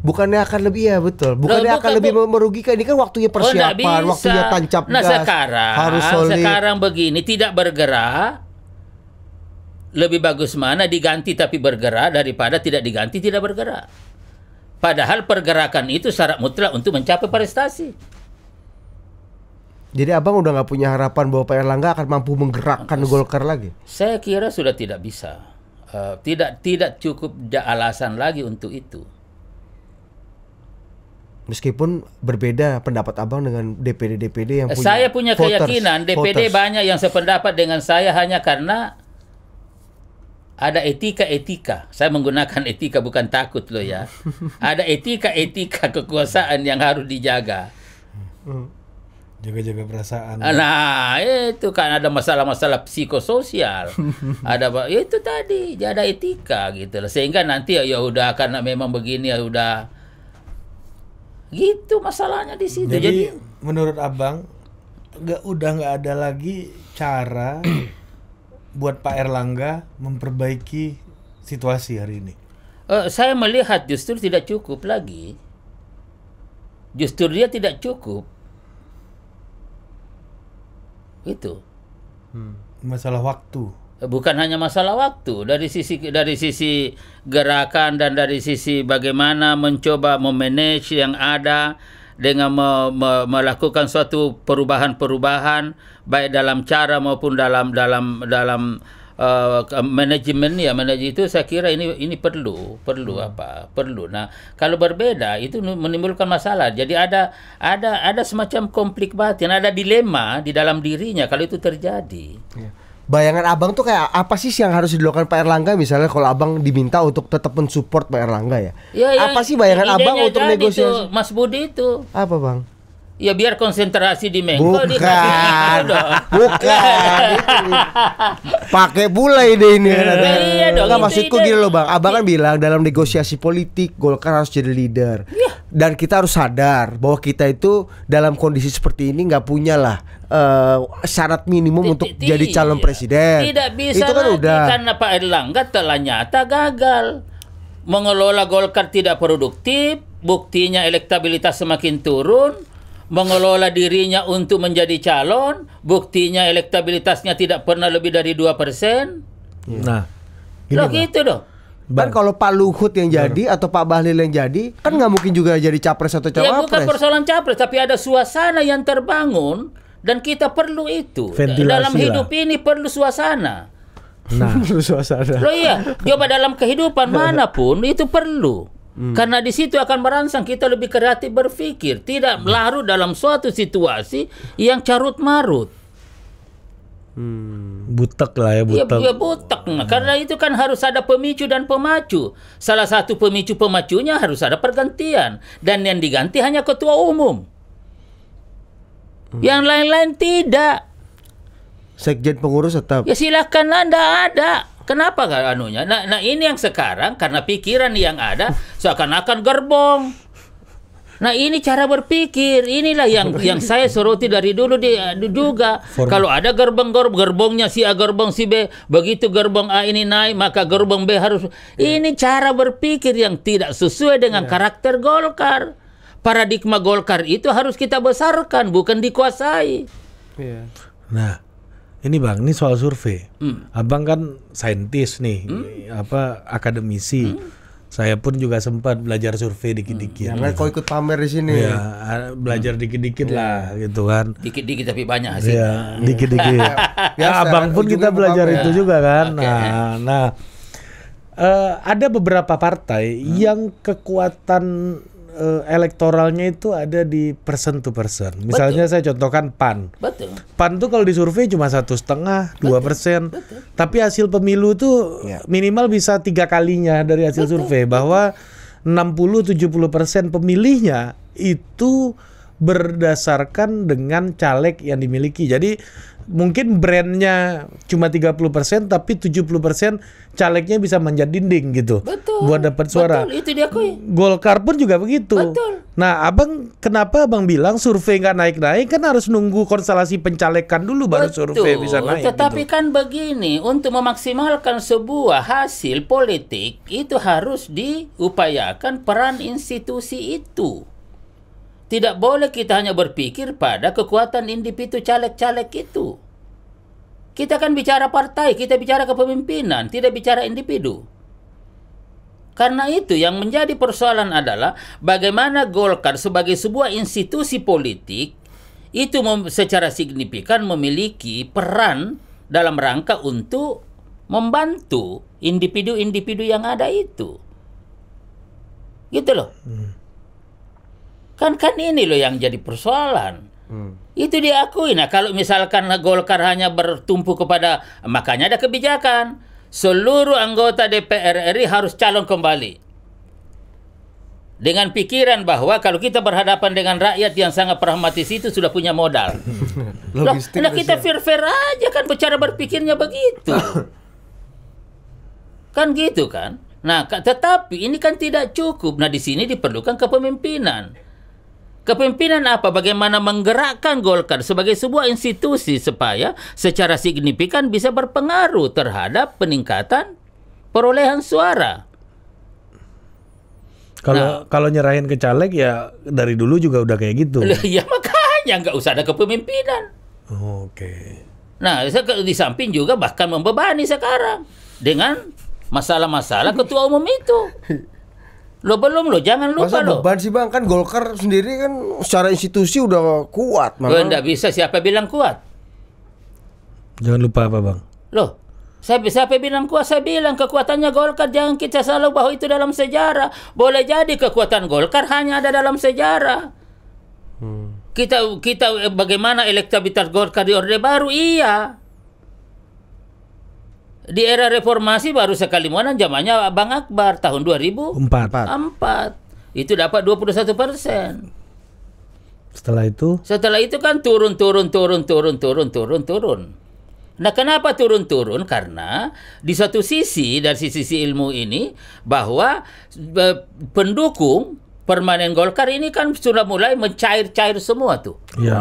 Bukannya akan lebih ya betul. Bukannya Loh, bukan, akan lebih merugikan. Ini kan waktunya oh, persiapan, oh, waktunya tancap nah, gas. sekarang harus solid. Sekarang begini tidak bergerak. Lebih bagus mana diganti tapi bergerak daripada tidak diganti tidak bergerak. Padahal pergerakan itu syarat mutlak untuk mencapai prestasi. Jadi abang udah nggak punya harapan bahwa Pak Erlangga akan mampu menggerakkan Golkar lagi? Saya kira sudah tidak bisa. Uh, tidak tidak cukup alasan lagi untuk itu. Meskipun berbeda pendapat abang dengan DPD-DPD yang punya Saya punya voters, keyakinan DPD voters. banyak yang sependapat dengan saya hanya karena ada etika-etika. Saya menggunakan etika bukan takut loh ya. ada etika-etika kekuasaan yang harus dijaga. Hmm. Jaga-jaga perasaan. Ah, nah, itu kan ada masalah-masalah psikososial. ada itu tadi, ada etika gitu loh. Sehingga nanti ya, ya udah karena memang begini ya udah Gitu masalahnya di situ. Jadi, Jadi menurut Abang nggak udah nggak ada lagi cara buat Pak Erlangga memperbaiki situasi hari ini. Uh, saya melihat justru tidak cukup lagi. Justru dia tidak cukup. Itu. Hmm. Masalah waktu bukan hanya masalah waktu dari sisi dari sisi gerakan dan dari sisi bagaimana mencoba memanage yang ada dengan me, me, melakukan suatu perubahan-perubahan baik dalam cara maupun dalam dalam dalam uh, eh, manajemen ya manajemen itu saya kira ini ini perlu perlu hmm. apa perlu nah kalau berbeda itu menimbulkan masalah jadi ada ada ada semacam konflik batin ada dilema di dalam dirinya kalau itu terjadi yeah bayangan abang tuh kayak apa sih yang harus dilakukan Pak Erlangga misalnya kalau abang diminta untuk tetap mensupport Pak Erlangga ya? ya, apa sih bayangan abang untuk negosiasi? Itu, Mas Budi itu. Apa bang? Ya biar konsentrasi di Mengko Bukan. Bukan. Pakai pula ide ini. Iya, iya dong. Enggak maksudku ide. gini loh Bang. Abang kan iya. bilang dalam negosiasi politik Golkar harus jadi leader. Ya. Dan kita harus sadar bahwa kita itu dalam kondisi seperti ini nggak punya lah uh, syarat minimum untuk jadi iya. calon presiden. Tidak bisa itu kan udah. karena Pak Erlangga telah nyata gagal mengelola Golkar tidak produktif, buktinya elektabilitas semakin turun mengelola dirinya untuk menjadi calon, buktinya elektabilitasnya tidak pernah lebih dari dua persen. Iya. Nah, lo gitu dong. Kan kalau Pak Luhut yang jadi Bar. atau Pak Bahlil yang jadi, kan nggak mungkin juga jadi capres atau cawapres. Ya bukan persoalan capres, tapi ada suasana yang terbangun dan kita perlu itu. Ventilasi dalam hidup ini perlu suasana. Nah, perlu suasana. lo iya, coba dalam kehidupan manapun itu perlu. Hmm. Karena di situ akan merangsang kita lebih kreatif berpikir, tidak hmm. larut dalam suatu situasi yang carut marut. Hmm. Butek lah ya iya, butek. Ya, butek. Hmm. karena itu kan harus ada pemicu dan pemacu. Salah satu pemicu pemacunya harus ada pergantian dan yang diganti hanya ketua umum. Hmm. Yang lain-lain tidak. Sekjen pengurus tetap. Ya silakan Anda ada. Kenapa gak anunya? Nah, nah ini yang sekarang karena pikiran yang ada seakan-akan gerbong. Nah ini cara berpikir inilah yang yang saya soroti dari dulu di eh, juga kalau ada gerbong gerbongnya si A gerbong si B begitu gerbong A ini naik maka gerbong B harus yeah. ini cara berpikir yang tidak sesuai dengan yeah. karakter Golkar paradigma Golkar itu harus kita besarkan bukan dikuasai. Yeah. Nah ini bang, ini soal survei. Hmm. Abang kan saintis nih, hmm. apa akademisi. Hmm. Saya pun juga sempat belajar survei dikit-dikit. Hmm. Jangan kau ikut pamer di sini. Ya, belajar dikit-dikit hmm. lah gitu kan. Dikit-dikit tapi banyak sih. Iya, iya. Ya, dikit-dikit. ya, ya ah, abang pun kita belajar pamer. itu juga kan. Okay. Nah, nah uh, ada beberapa partai hmm. yang kekuatan uh, elektoralnya itu ada di person to person. Misalnya Betul. saya contohkan PAN. Betul. PAN tuh kalau disurvei cuma satu setengah, dua persen. Tapi hasil pemilu tuh ya. minimal bisa tiga kalinya dari hasil Betul. survei bahwa 60-70 persen pemilihnya itu berdasarkan dengan caleg yang dimiliki. Jadi mungkin brandnya cuma 30% tapi 70% calegnya bisa menjadi dinding gitu. Betul. Buat dapat suara. Betul, itu koi. Golkar pun juga begitu. Betul. Nah, Abang kenapa Abang bilang survei nggak naik-naik kan harus nunggu konstelasi pencalekan dulu baru Betul. survei bisa naik. Gitu. Tetapi gitu. kan begini, untuk memaksimalkan sebuah hasil politik itu harus diupayakan peran institusi itu. Tidak boleh kita hanya berpikir pada kekuatan individu caleg-caleg itu. Kita kan bicara partai, kita bicara kepemimpinan, tidak bicara individu. Karena itu yang menjadi persoalan adalah bagaimana Golkar sebagai sebuah institusi politik itu secara signifikan memiliki peran dalam rangka untuk membantu individu-individu yang ada itu. Gitu loh. Hmm. Kan kan ini loh yang jadi persoalan. Hmm. Itu diakui. Nah, kalau misalkan Golkar hanya bertumpu kepada makanya ada kebijakan seluruh anggota DPR RI harus calon kembali. Dengan pikiran bahwa kalau kita berhadapan dengan rakyat yang sangat pragmatis itu sudah punya modal. Loh, nah kita fair-fair aja kan cara berpikirnya begitu. kan gitu kan? Nah, tetapi ini kan tidak cukup. Nah, di sini diperlukan kepemimpinan. Kepemimpinan apa? Bagaimana menggerakkan Golkar sebagai sebuah institusi supaya secara signifikan bisa berpengaruh terhadap peningkatan perolehan suara. Kalau nah, kalau nyerahin ke caleg ya dari dulu juga udah kayak gitu. Ya makanya nggak usah ada kepemimpinan. Oke. Okay. Nah, di samping juga bahkan membebani sekarang dengan masalah-masalah ketua umum itu. Lo belum lo, jangan lupa lo. beban sih bang kan Golkar sendiri kan secara institusi udah kuat. Lo nggak bisa siapa bilang kuat? Jangan lupa apa bang? lo saya, bisa siapa bilang kuat? Saya bilang kekuatannya Golkar jangan kita selalu bahwa itu dalam sejarah. Boleh jadi kekuatan Golkar hanya ada dalam sejarah. Hmm. Kita kita eh, bagaimana elektabilitas Golkar di Orde Baru? Iya. Di era reformasi baru sekali muanan zamannya Bang Akbar tahun 2004. empat Itu dapat 21 persen. Setelah itu? Setelah itu kan turun, turun, turun, turun, turun, turun, turun. Nah kenapa turun-turun? Karena di satu sisi dari sisi ilmu ini bahwa eh, pendukung permanen Golkar ini kan sudah mulai mencair-cair semua tuh. Ya,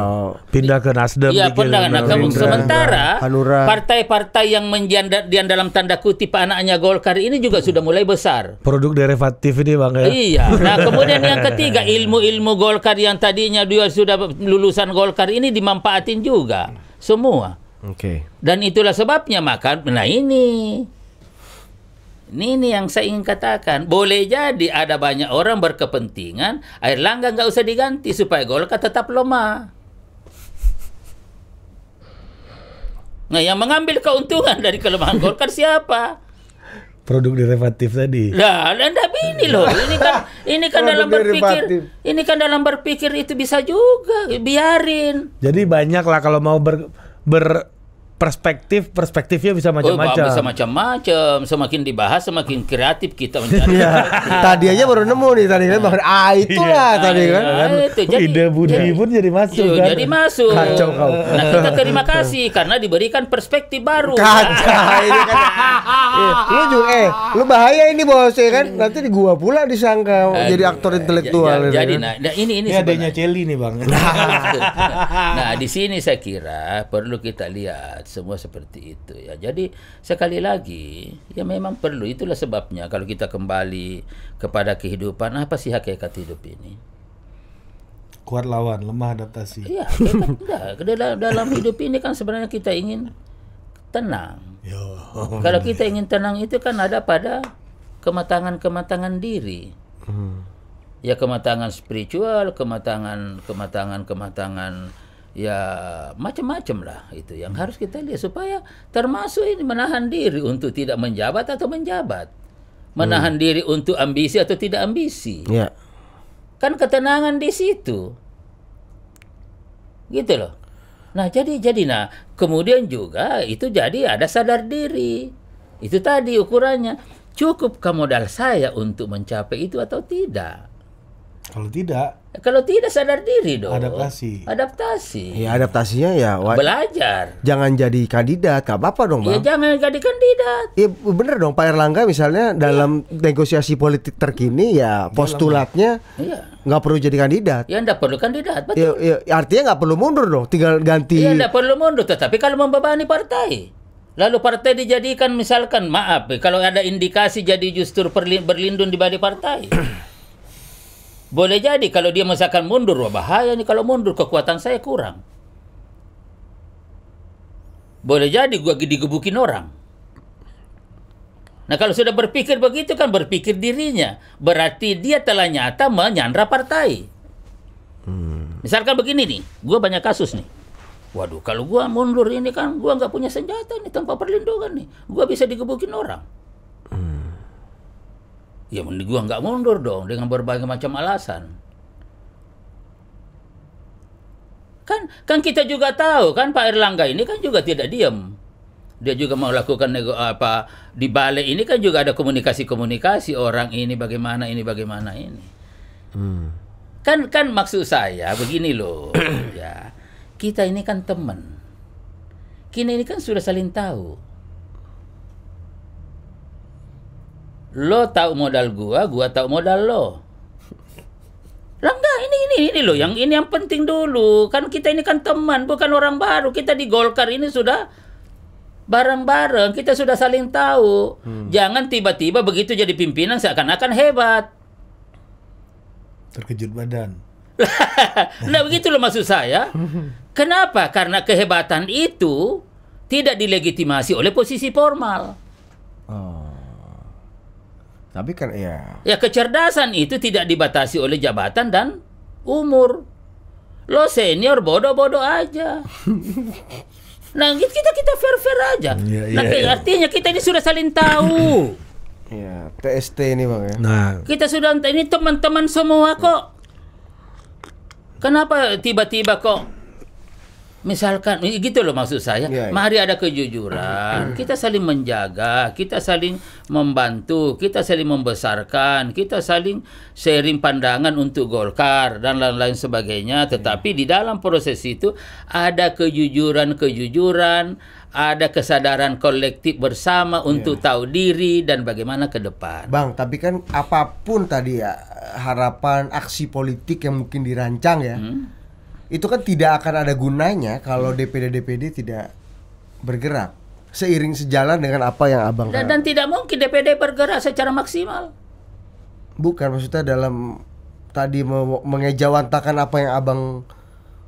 pindah ke Nasdem. Iya, pindah ke Nasdem. Sementara partai-partai yang menjanda yang dalam tanda kutip anaknya Golkar ini juga sudah mulai besar. Produk derivatif ini Bang ya. Iya. Nah, kemudian yang ketiga ilmu-ilmu Golkar yang tadinya dia sudah lulusan Golkar ini dimanfaatin juga semua. Oke. Okay. Dan itulah sebabnya maka nah ini ini, ini yang saya ingin katakan. Boleh jadi ada banyak orang berkepentingan, air langga nggak usah diganti supaya Golkar tetap lemah. Nah, yang mengambil keuntungan dari kelemahan Golkar siapa? Produk derivatif tadi. Nah, anda ini loh. Ini kan ini kan dalam berpikir, ini kan dalam berpikir itu bisa juga biarin. Jadi banyaklah kalau mau ber, ber perspektif perspektifnya bisa oh, macam-macam. Oh, bisa macam-macam. Semakin dibahas semakin kreatif kita mencari. ya. Tadi aja baru nemu nih tadi kan bahkan ah iya. itulah iya. tadi kan. Ah, itu. Jadi, ide budi ya. pun jadi masuk iya, kan. Jadi masuk. Kacau kau. Nah, kita terima kasih karena diberikan perspektif baru. Kacau ini kan. iya. Lu juga eh lu bahaya ini bos ya kan. Nanti di gua pula disangka Aduh, ya, jadi aktor intelektual. Ya, ya, Jadi kan? nah, nah ini ini, ini adanya Celi nih Bang. nah, di sini saya kira perlu kita lihat semua seperti itu ya. Jadi sekali lagi ya memang perlu itulah sebabnya kalau kita kembali kepada kehidupan apa sih hakikat hidup ini? Kuat lawan, lemah adaptasi. Iya, ya, dalam, dalam hidup ini kan sebenarnya kita ingin tenang. Kalau kita ingin tenang itu kan ada pada kematangan-kematangan diri. Hmm. Ya kematangan spiritual, kematangan kematangan kematangan ya macam-macam lah itu yang harus kita lihat supaya termasuk ini menahan diri untuk tidak menjabat atau menjabat menahan hmm. diri untuk ambisi atau tidak ambisi ya. kan ketenangan di situ gitu loh nah jadi jadi nah kemudian juga itu jadi ada sadar diri itu tadi ukurannya cukup ke modal saya untuk mencapai itu atau tidak kalau tidak kalau tidak sadar diri dong. Adaptasi. Adaptasi. Ya adaptasinya ya. Belajar. Jangan jadi kandidat, gak apa-apa dong ya, bang. Ya jangan jadi kandidat. Ya bener dong Pak Erlangga misalnya ya. dalam negosiasi politik terkini ya postulatnya nggak iya. ya. perlu jadi kandidat. Ya nggak perlu kandidat. Ya, betul. Ya, ya, artinya nggak perlu mundur dong, tinggal ganti. Ya nggak perlu mundur, tetapi kalau membebani partai. Lalu partai dijadikan misalkan maaf kalau ada indikasi jadi justru berlindung di balik partai. Boleh jadi kalau dia misalkan mundur, wah bahaya nih kalau mundur kekuatan saya kurang. Boleh jadi gua digebukin orang. Nah kalau sudah berpikir begitu kan berpikir dirinya, berarti dia telah nyata menyandra partai. Hmm. Misalkan begini nih, gua banyak kasus nih. Waduh, kalau gua mundur ini kan gua nggak punya senjata nih tanpa perlindungan nih, gua bisa digebukin orang. Ya mending gua nggak mundur dong dengan berbagai macam alasan. Kan kan kita juga tahu kan Pak Erlangga ini kan juga tidak diam. Dia juga mau lakukan nego apa di balik ini kan juga ada komunikasi-komunikasi orang ini bagaimana ini bagaimana ini. Hmm. Kan kan maksud saya begini loh ya. Kita ini kan teman. Kini ini kan sudah saling tahu lo tahu modal gua, gua tahu modal lo. Lah enggak, ini ini ini lo yang ini yang penting dulu. Kan kita ini kan teman, bukan orang baru. Kita di Golkar ini sudah bareng-bareng, kita sudah saling tahu. Hmm. Jangan tiba-tiba begitu jadi pimpinan seakan-akan hebat. Terkejut badan. nah begitu loh maksud saya. Kenapa? Karena kehebatan itu tidak dilegitimasi oleh posisi formal. Oh. Tapi kan ya. Ya kecerdasan itu tidak dibatasi oleh jabatan dan umur. Lo senior bodoh-bodoh aja. nah gitu kita kita fair fair aja. Ya, nah ya, artinya kita ini sudah saling tahu. ya TST ini bang ya. Nah kita sudah ini teman-teman semua kok. Kenapa tiba-tiba kok misalkan gitu loh maksud saya yeah, yeah. mari ada kejujuran hmm. kita saling menjaga kita saling membantu kita saling membesarkan kita saling sharing pandangan untuk Golkar dan lain-lain sebagainya iya. tetapi di dalam proses itu ada kejujuran-kejujuran ada kesadaran kolektif bersama iya. untuk yeah. tahu diri dan bagaimana ke depan Bang tapi kan apapun tadi ya harapan aksi politik yang mungkin dirancang ya mm itu kan tidak akan ada gunanya kalau DPD-DPD tidak bergerak seiring sejalan dengan apa yang abang dan, dan tidak mungkin DPD bergerak secara maksimal bukan maksudnya dalam tadi mengejawantakan apa yang abang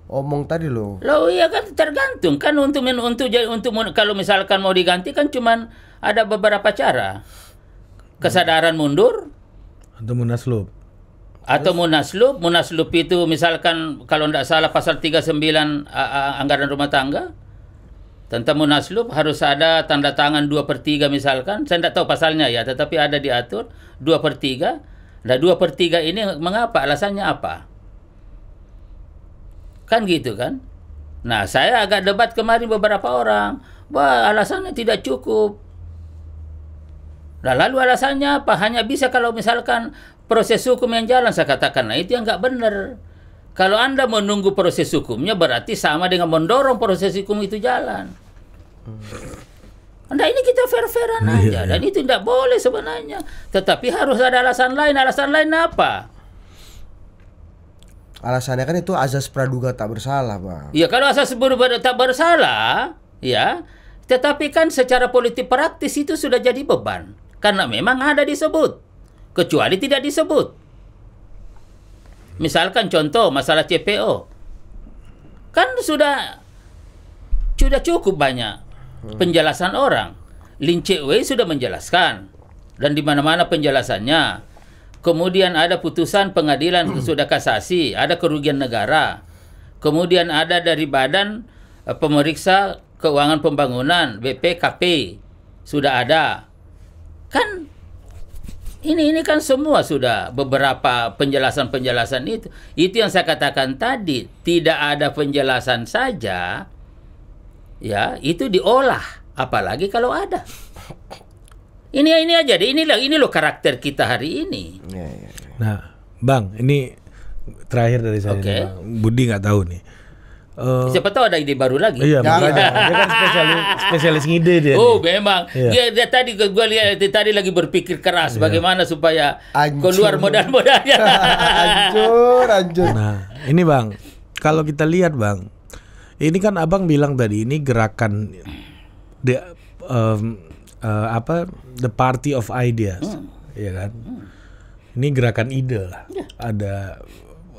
omong tadi lo lo iya kan tergantung kan untuk untuk untuk kalau misalkan mau diganti kan cuman ada beberapa cara kesadaran mundur atau munaslub atau munaslup, munaslup itu misalkan kalau tidak salah pasal 39 anggaran rumah tangga tentang munaslup harus ada tanda tangan 2 per 3 misalkan. Saya tidak tahu pasalnya ya, tetapi ada diatur 2 per 3. Nah 2 per 3 ini mengapa? Alasannya apa? Kan gitu kan? Nah saya agak debat kemarin beberapa orang. Wah alasannya tidak cukup. Nah, lalu alasannya apa? Hanya bisa kalau misalkan proses hukum yang jalan saya katakan nah itu yang nggak benar kalau anda menunggu proses hukumnya berarti sama dengan mendorong proses hukum itu jalan anda nah, ini kita fair-fairan iya, aja iya, dan iya. itu tidak boleh sebenarnya tetapi harus ada alasan lain alasan lain apa alasannya kan itu azas praduga tak bersalah pak. Iya, kalau azas praduga tak bersalah ya tetapi kan secara politik praktis itu sudah jadi beban karena memang ada disebut kecuali tidak disebut. Misalkan contoh masalah CPO. Kan sudah sudah cukup banyak hmm. penjelasan orang. Lin Wei sudah menjelaskan dan di mana-mana penjelasannya. Kemudian ada putusan pengadilan sudah kasasi, ada kerugian negara. Kemudian ada dari badan eh, pemeriksa keuangan pembangunan BPKP sudah ada. Kan ini ini kan semua sudah beberapa penjelasan-penjelasan itu. Itu yang saya katakan tadi, tidak ada penjelasan saja ya, itu diolah apalagi kalau ada. Ini ini aja deh, inilah ini loh karakter kita hari ini. Iya, iya, iya. Nah, Bang, ini terakhir dari saya okay. nih, Bang. Budi nggak tahu nih Uh, Siapa tahu ada ide baru lagi. Iya, makanya. dia kan spesialis, spesialis ngide dia. Oh, nih. memang. Iya. Dia, dia tadi gua lihat dia tadi lagi berpikir keras iya. bagaimana supaya ancur. keluar modal-modalnya. hancur, hancur. Nah, ini Bang, kalau kita lihat Bang, ini kan Abang bilang tadi ini gerakan the um, uh, apa the party of ideas, hmm. ya kan? Hmm. Ini gerakan ide lah. Ya. Ada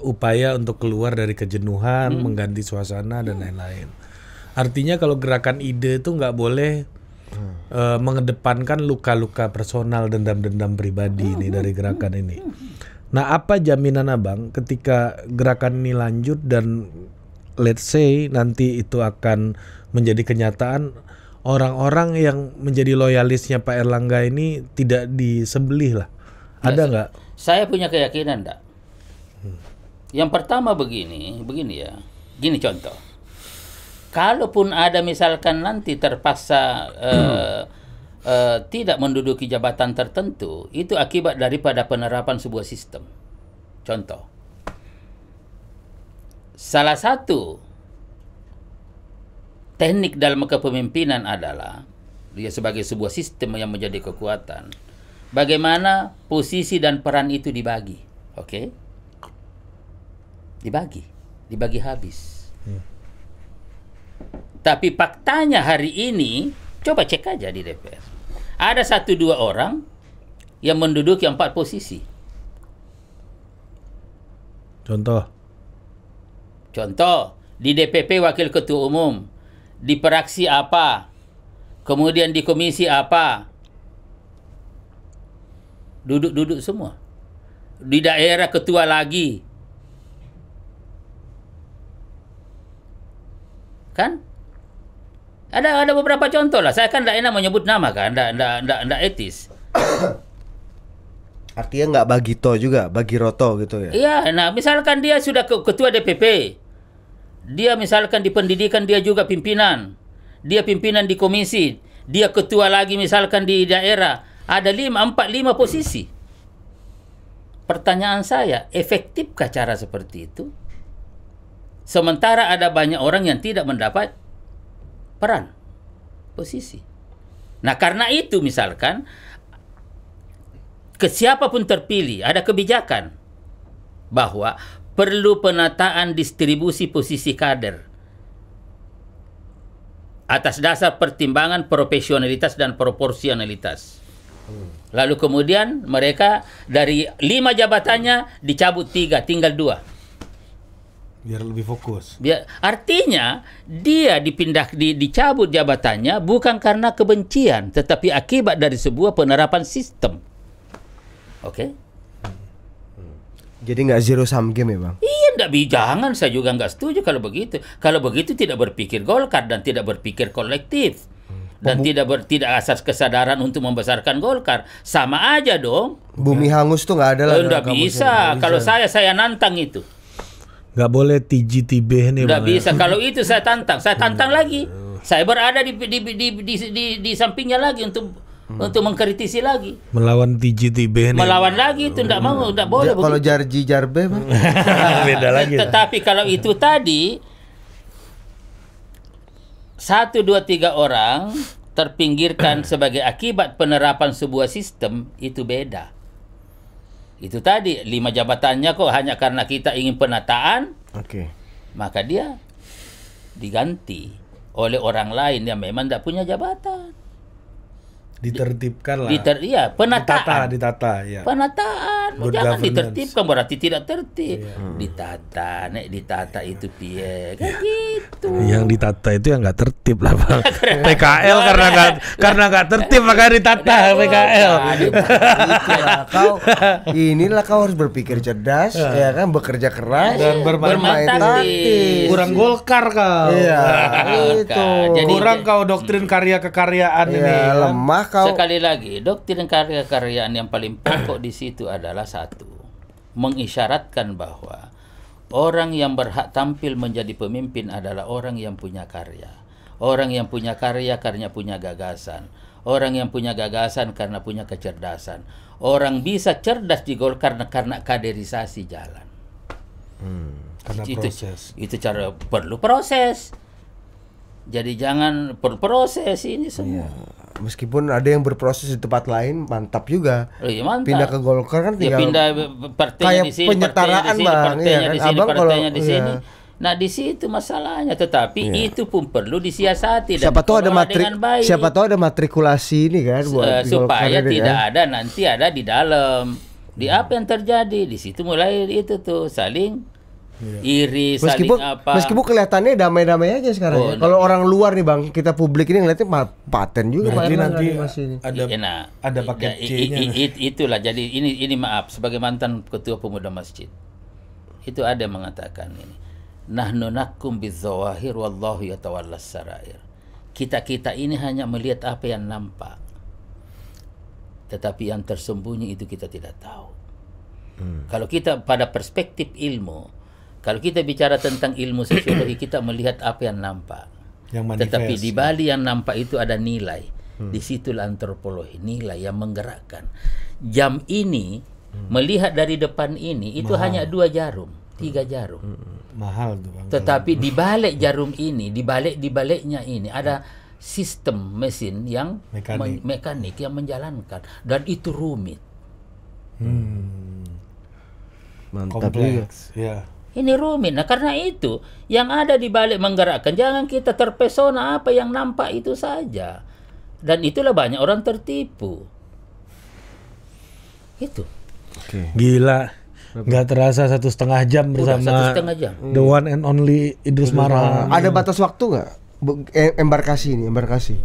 upaya untuk keluar dari kejenuhan, hmm. mengganti suasana dan lain-lain. Hmm. Artinya kalau gerakan ide itu nggak boleh hmm. uh, mengedepankan luka-luka personal, dendam-dendam pribadi hmm. ini dari gerakan ini. Nah, apa jaminan abang ketika gerakan ini lanjut dan let's say nanti itu akan menjadi kenyataan orang-orang yang menjadi loyalisnya Pak Erlangga ini tidak disembelih lah? Ada nggak? Saya punya keyakinan, enggak. Hmm. Yang pertama begini, begini ya. Gini contoh. Kalaupun ada misalkan nanti terpaksa uh, uh, tidak menduduki jabatan tertentu, itu akibat daripada penerapan sebuah sistem. Contoh. Salah satu teknik dalam kepemimpinan adalah dia sebagai sebuah sistem yang menjadi kekuatan. Bagaimana posisi dan peran itu dibagi, oke? Okay? dibagi, dibagi habis. Hmm. Tapi faktanya hari ini, coba cek aja di DPR. Ada satu dua orang yang menduduki empat posisi. Contoh. Contoh di DPP wakil ketua umum, di peraksi apa, kemudian di komisi apa, duduk-duduk semua. Di daerah ketua lagi, Kan? Ada ada beberapa contoh lah. Saya kan tidak enak menyebut nama kan, tidak tidak tidak tidak etis. Artinya nggak bagi to juga, bagi roto gitu ya? Iya. Nah, misalkan dia sudah ke ketua DPP, dia misalkan di pendidikan dia juga pimpinan, dia pimpinan di komisi, dia ketua lagi misalkan di daerah, ada lima empat lima posisi. Pertanyaan saya, efektifkah cara seperti itu? Sementara ada banyak orang yang tidak mendapat peran, posisi. Nah, karena itu misalkan ke siapapun terpilih ada kebijakan bahwa perlu penataan distribusi posisi kader atas dasar pertimbangan profesionalitas dan proporsionalitas. Lalu kemudian mereka dari lima jabatannya dicabut tiga, tinggal dua biar lebih fokus. Biar artinya dia dipindah di, dicabut jabatannya bukan karena kebencian, tetapi akibat dari sebuah penerapan sistem. Oke? Okay? Jadi nggak zero sum game ya bang? Iya nggak jangan saya juga nggak setuju kalau begitu. Kalau begitu tidak berpikir Golkar dan tidak berpikir kolektif dan Bum tidak ber, tidak asas kesadaran untuk membesarkan Golkar sama aja dong. Bumi iya. hangus tuh nggak ada lah. Eh, nggak bisa. Kalau saya saya nantang itu nggak boleh tiji tibeh nih. Gak ya. bisa. Kalau itu saya tantang, saya iya. tantang lagi. Saya berada di di di di, di, di di sampingnya lagi untuk hmm. untuk mengkritisi lagi. Melawan tiji nih. Melawan lagi itu tidak mau, tidak boleh. kalau jarji jarbe beda lagi. Tetapi kalau itu tadi satu dua tiga orang terpinggirkan sebagai akibat penerapan sebuah sistem itu beda itu tadi lima jabatannya kok hanya karena kita ingin penataan okay. maka dia diganti oleh orang lain yang memang tidak punya jabatan ditertibkan lah. Diter, iya, penataan. Ditata, ditata, ya. Penataan, Good jangan governance. ditertibkan berarti tidak tertib. Yeah. Hmm. Ditata, nek ditata itu piye? Kan iya. gitu. Yang ditata itu yang nggak tertib lah, Bang. PKL karena nggak karena nggak tertib maka ditata PKL. kau inilah kau harus berpikir cerdas, iya. ya kan bekerja keras dan bermain, taktis. Kurang golkar kau. Iya, itu. Jadi, kurang kau doktrin hmm. karya kekaryaan iya, ini. Ya. Lemah kau sekali lagi doktrin karya-karyaan yang paling pokok di situ adalah satu mengisyaratkan bahwa orang yang berhak tampil menjadi pemimpin adalah orang yang punya karya orang yang punya karya karena punya gagasan orang yang punya gagasan karena punya kecerdasan orang bisa cerdas di Golkar karena, kaderisasi jalan hmm, karena itu, proses itu cara perlu proses jadi jangan proses ini semua. Yeah meskipun ada yang berproses di tempat lain mantap juga oh, iya, mantap. pindah ke Golkar kan ya tinggal ya, pindah kayak di sini, penyetaraan iya di bang ya kan? di sini, abang kalau di sini. Iya. Nah di situ masalahnya, tetapi iya. itu pun perlu disiasati. Siapa tahu ada matrik, siapa tahu ada matrikulasi ini kan, buat uh, supaya kan? tidak kan? ada nanti ada di dalam. Di apa yang terjadi di situ mulai itu tuh saling Iya. iri, meskipun, saling apa. Meskipun kelihatannya damai-damai aja sekarang. Oh, ya. Kalau orang luar nih bang, kita publik ini ngeliatnya paten juga. Nanti nanti ada ya, nah, ada paket ya, C-nya. Itulah jadi ini ini maaf sebagai mantan ketua pemuda masjid itu ada yang mengatakan ini. Nahnu nakum bizawahir wallahu yatawallas sarair. Kita-kita ini hanya melihat apa yang nampak. Tetapi yang tersembunyi itu kita tidak tahu. Hmm. Kalau kita pada perspektif ilmu, kalau kita bicara tentang ilmu sosiologi, kita melihat apa yang nampak. Yang manifest. Tetapi di Bali yang nampak itu ada nilai. Hmm. Di situlah antropologi nilai yang menggerakkan. Jam ini hmm. melihat dari depan ini itu Mahal. hanya dua jarum, tiga hmm. jarum. Hmm. Mahal tuh. Tetapi di balik jarum ini, di balik di baliknya ini ada sistem mesin yang mekanik, me mekanik yang menjalankan dan itu rumit. Hmm. Mantap Kompleks. ya. Ini rumit. Nah, karena itu yang ada di balik menggerakkan jangan kita terpesona apa yang nampak itu saja. Dan itulah banyak orang tertipu. Itu. Okay. Gila. Nggak terasa satu setengah jam bersama Udah, satu setengah jam. Hmm. the one and only Idrus Mara. Ada batas waktu nggak? Embarkasi ini, embarkasi.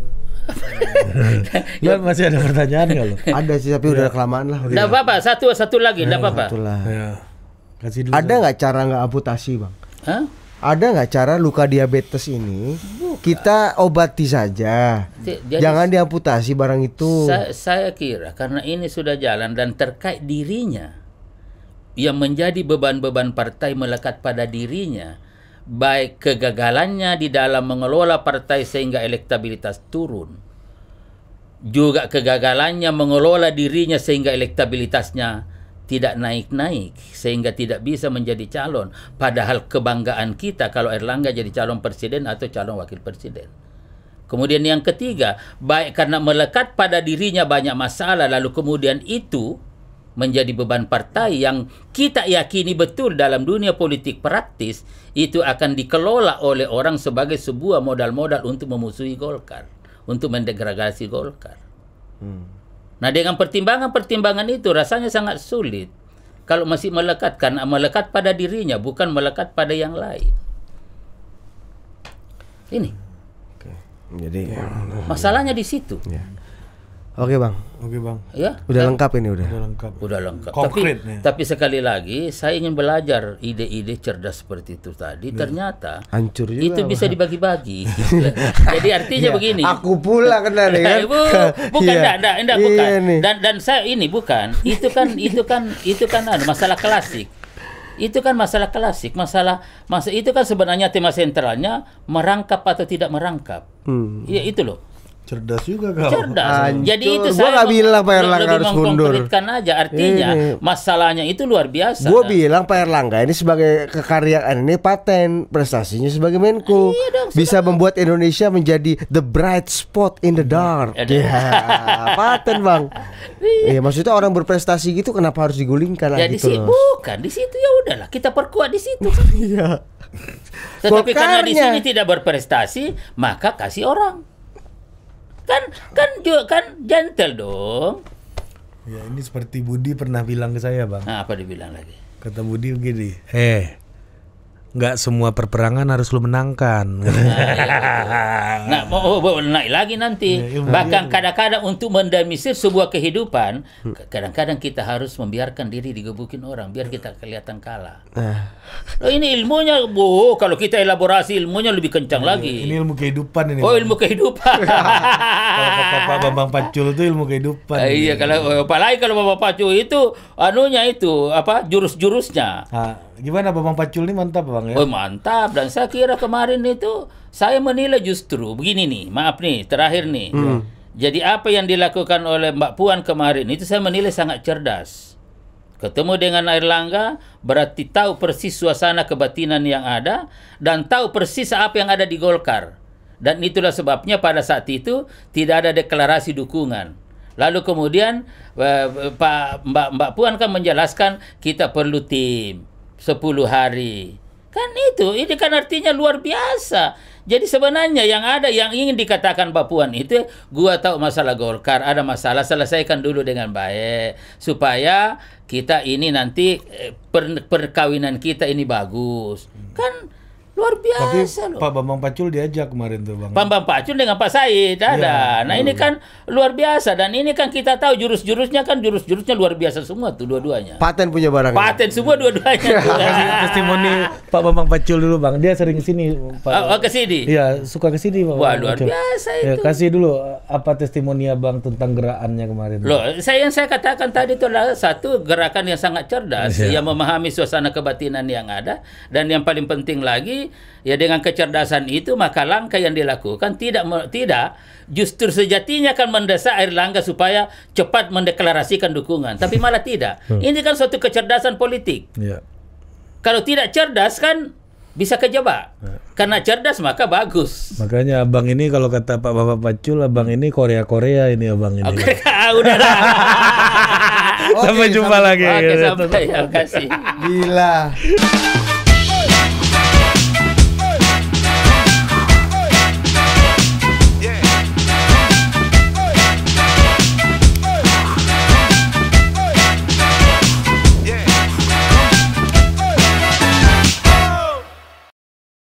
ya masih ada pertanyaan nggak lo? Ada sih tapi ya. udah kelamaan lah. Nggak apa-apa, satu satu lagi, nggak ya, apa-apa. Ya. Kasih dulu ada nggak cara nggak amputasi bang? Hah? Ada nggak cara luka diabetes ini Buka. kita obati saja, Jadi, jangan diamputasi barang itu. Saya, saya kira karena ini sudah jalan dan terkait dirinya, yang menjadi beban-beban partai melekat pada dirinya, baik kegagalannya di dalam mengelola partai sehingga elektabilitas turun, juga kegagalannya mengelola dirinya sehingga elektabilitasnya tidak naik-naik sehingga tidak bisa menjadi calon padahal kebanggaan kita kalau Erlangga jadi calon presiden atau calon wakil presiden. Kemudian yang ketiga, baik karena melekat pada dirinya banyak masalah lalu kemudian itu menjadi beban partai yang kita yakini betul dalam dunia politik praktis itu akan dikelola oleh orang sebagai sebuah modal-modal untuk memusuhi Golkar, untuk mendegradasi Golkar. Hmm. Nah, dengan pertimbangan-pertimbangan itu rasanya sangat sulit kalau masih melekat karena melekat pada dirinya bukan melekat pada yang lain. Ini. Jadi ya. Ya. masalahnya di situ. Ya. Oke bang. Oke bang. Ya. Udah kan? lengkap ini udah. Udah lengkap. Udah lengkap. tapi, tapi sekali lagi saya ingin belajar ide-ide cerdas seperti itu tadi. Ya. Ternyata hancur juga. Itu bisa dibagi-bagi. Jadi artinya ya. begini. Aku pula kena nih kan. bukan, ya. enggak, enggak, enggak, bukan. Dan dan saya ini bukan. Itu kan, itu kan, itu kan ada anu, masalah klasik itu kan masalah klasik masalah masa itu kan sebenarnya tema sentralnya merangkap atau tidak merangkap hmm. ya itu loh Cerdas juga kau. Cerdas. Jadi itu saya gua bilang Pak Erlangga harus mundur. aja artinya ini. masalahnya itu luar biasa. Gua kan? bilang Pak Erlangga ini sebagai kekaryaan ini paten prestasinya sebagai Menko iya dong, bisa membuat Indonesia menjadi the bright spot in the dark. Iya ya, yeah. paten Bang. Iya. iya, maksudnya orang berprestasi gitu kenapa harus digulingkan ah, ya, gitu. Di situ, bukan di situ ya udahlah kita perkuat di situ. Iya. Tetapi karena di sini tidak berprestasi, maka kasih orang kan kan juga kan gentle dong ya ini seperti Budi pernah bilang ke saya bang nah, apa dibilang lagi kata Budi begini heh nggak semua perperangan harus lo menangkan. nah, oh, oh, naik lagi nanti. Iya, iya, Bahkan iya. kadang-kadang untuk mendamisir sebuah kehidupan, hmm. kadang-kadang kita harus membiarkan diri digebukin orang biar kita kelihatan kalah. Eh. Nah. Loh, ini ilmunya, oh, kalau kita elaborasi ilmunya lebih kencang ya, lagi. Ini ilmu kehidupan ini. Oh, ilmu kehidupan. kalau Bapak Bambang Pacul itu ilmu kehidupan. Nah, iya, kalau apalagi kalau Bapak Pacul itu anunya itu apa jurus-jurusnya. Ah, gimana Bambang Pacul ini mantap, Bang ya. Oh, mantap. Dan saya kira kemarin itu saya menilai justru begini nih, maaf nih, terakhir nih. Hmm. Ya. Jadi apa yang dilakukan oleh Mbak Puan kemarin itu saya menilai sangat cerdas. Ketemu dengan Airlangga berarti tahu persis suasana kebatinan yang ada dan tahu persis apa yang ada di Golkar. Dan itulah sebabnya pada saat itu tidak ada deklarasi dukungan. Lalu kemudian eh, Pak Mbak Mbak Puan kan menjelaskan kita perlu tim 10 hari. Kan itu, ini kan artinya luar biasa. Jadi sebenarnya yang ada yang ingin dikatakan Papuan itu gua tahu masalah Golkar, ada masalah selesaikan dulu dengan baik supaya kita ini nanti eh, per, perkawinan kita ini bagus. Kan Luar biasa Tapi, loh. Pak Bambang Pacul diajak kemarin tuh Bang. Bambang Pacul dengan Pak Said ada. Ya, nah ini kan luar biasa dan ini kan kita tahu jurus-jurusnya kan jurus-jurusnya luar biasa semua tuh dua-duanya. Paten punya barang. Paten semua dua-duanya. testimoni Pak Bambang Pacul dulu Bang. Dia sering kesini Pak. Oh, oh ke sini. Iya, suka ke sini Pak. Wah, luar Pacul. biasa iya, itu. Ya, kasih dulu eh, apa testimoni Bang tentang gerakannya kemarin. Loh, saya yang saya katakan tadi itu adalah satu gerakan yang sangat cerdas ya. yang memahami suasana kebatinan yang ada dan yang paling penting lagi ya dengan kecerdasan itu maka langkah yang dilakukan tidak tidak justru sejatinya akan mendesak Air Langga supaya cepat mendeklarasikan dukungan, tapi malah tidak. Hmm. Ini kan suatu kecerdasan politik. Ya. Kalau tidak cerdas kan bisa kejebak. ya. Karena cerdas maka bagus. Makanya abang ini kalau kata Pak Bapak Pacul, abang ini Korea Korea ini abang ini. Oke, okay, ah, udah lah. sampai jumpa lagi. Oke, ya, sampai ya, kasih. Gila.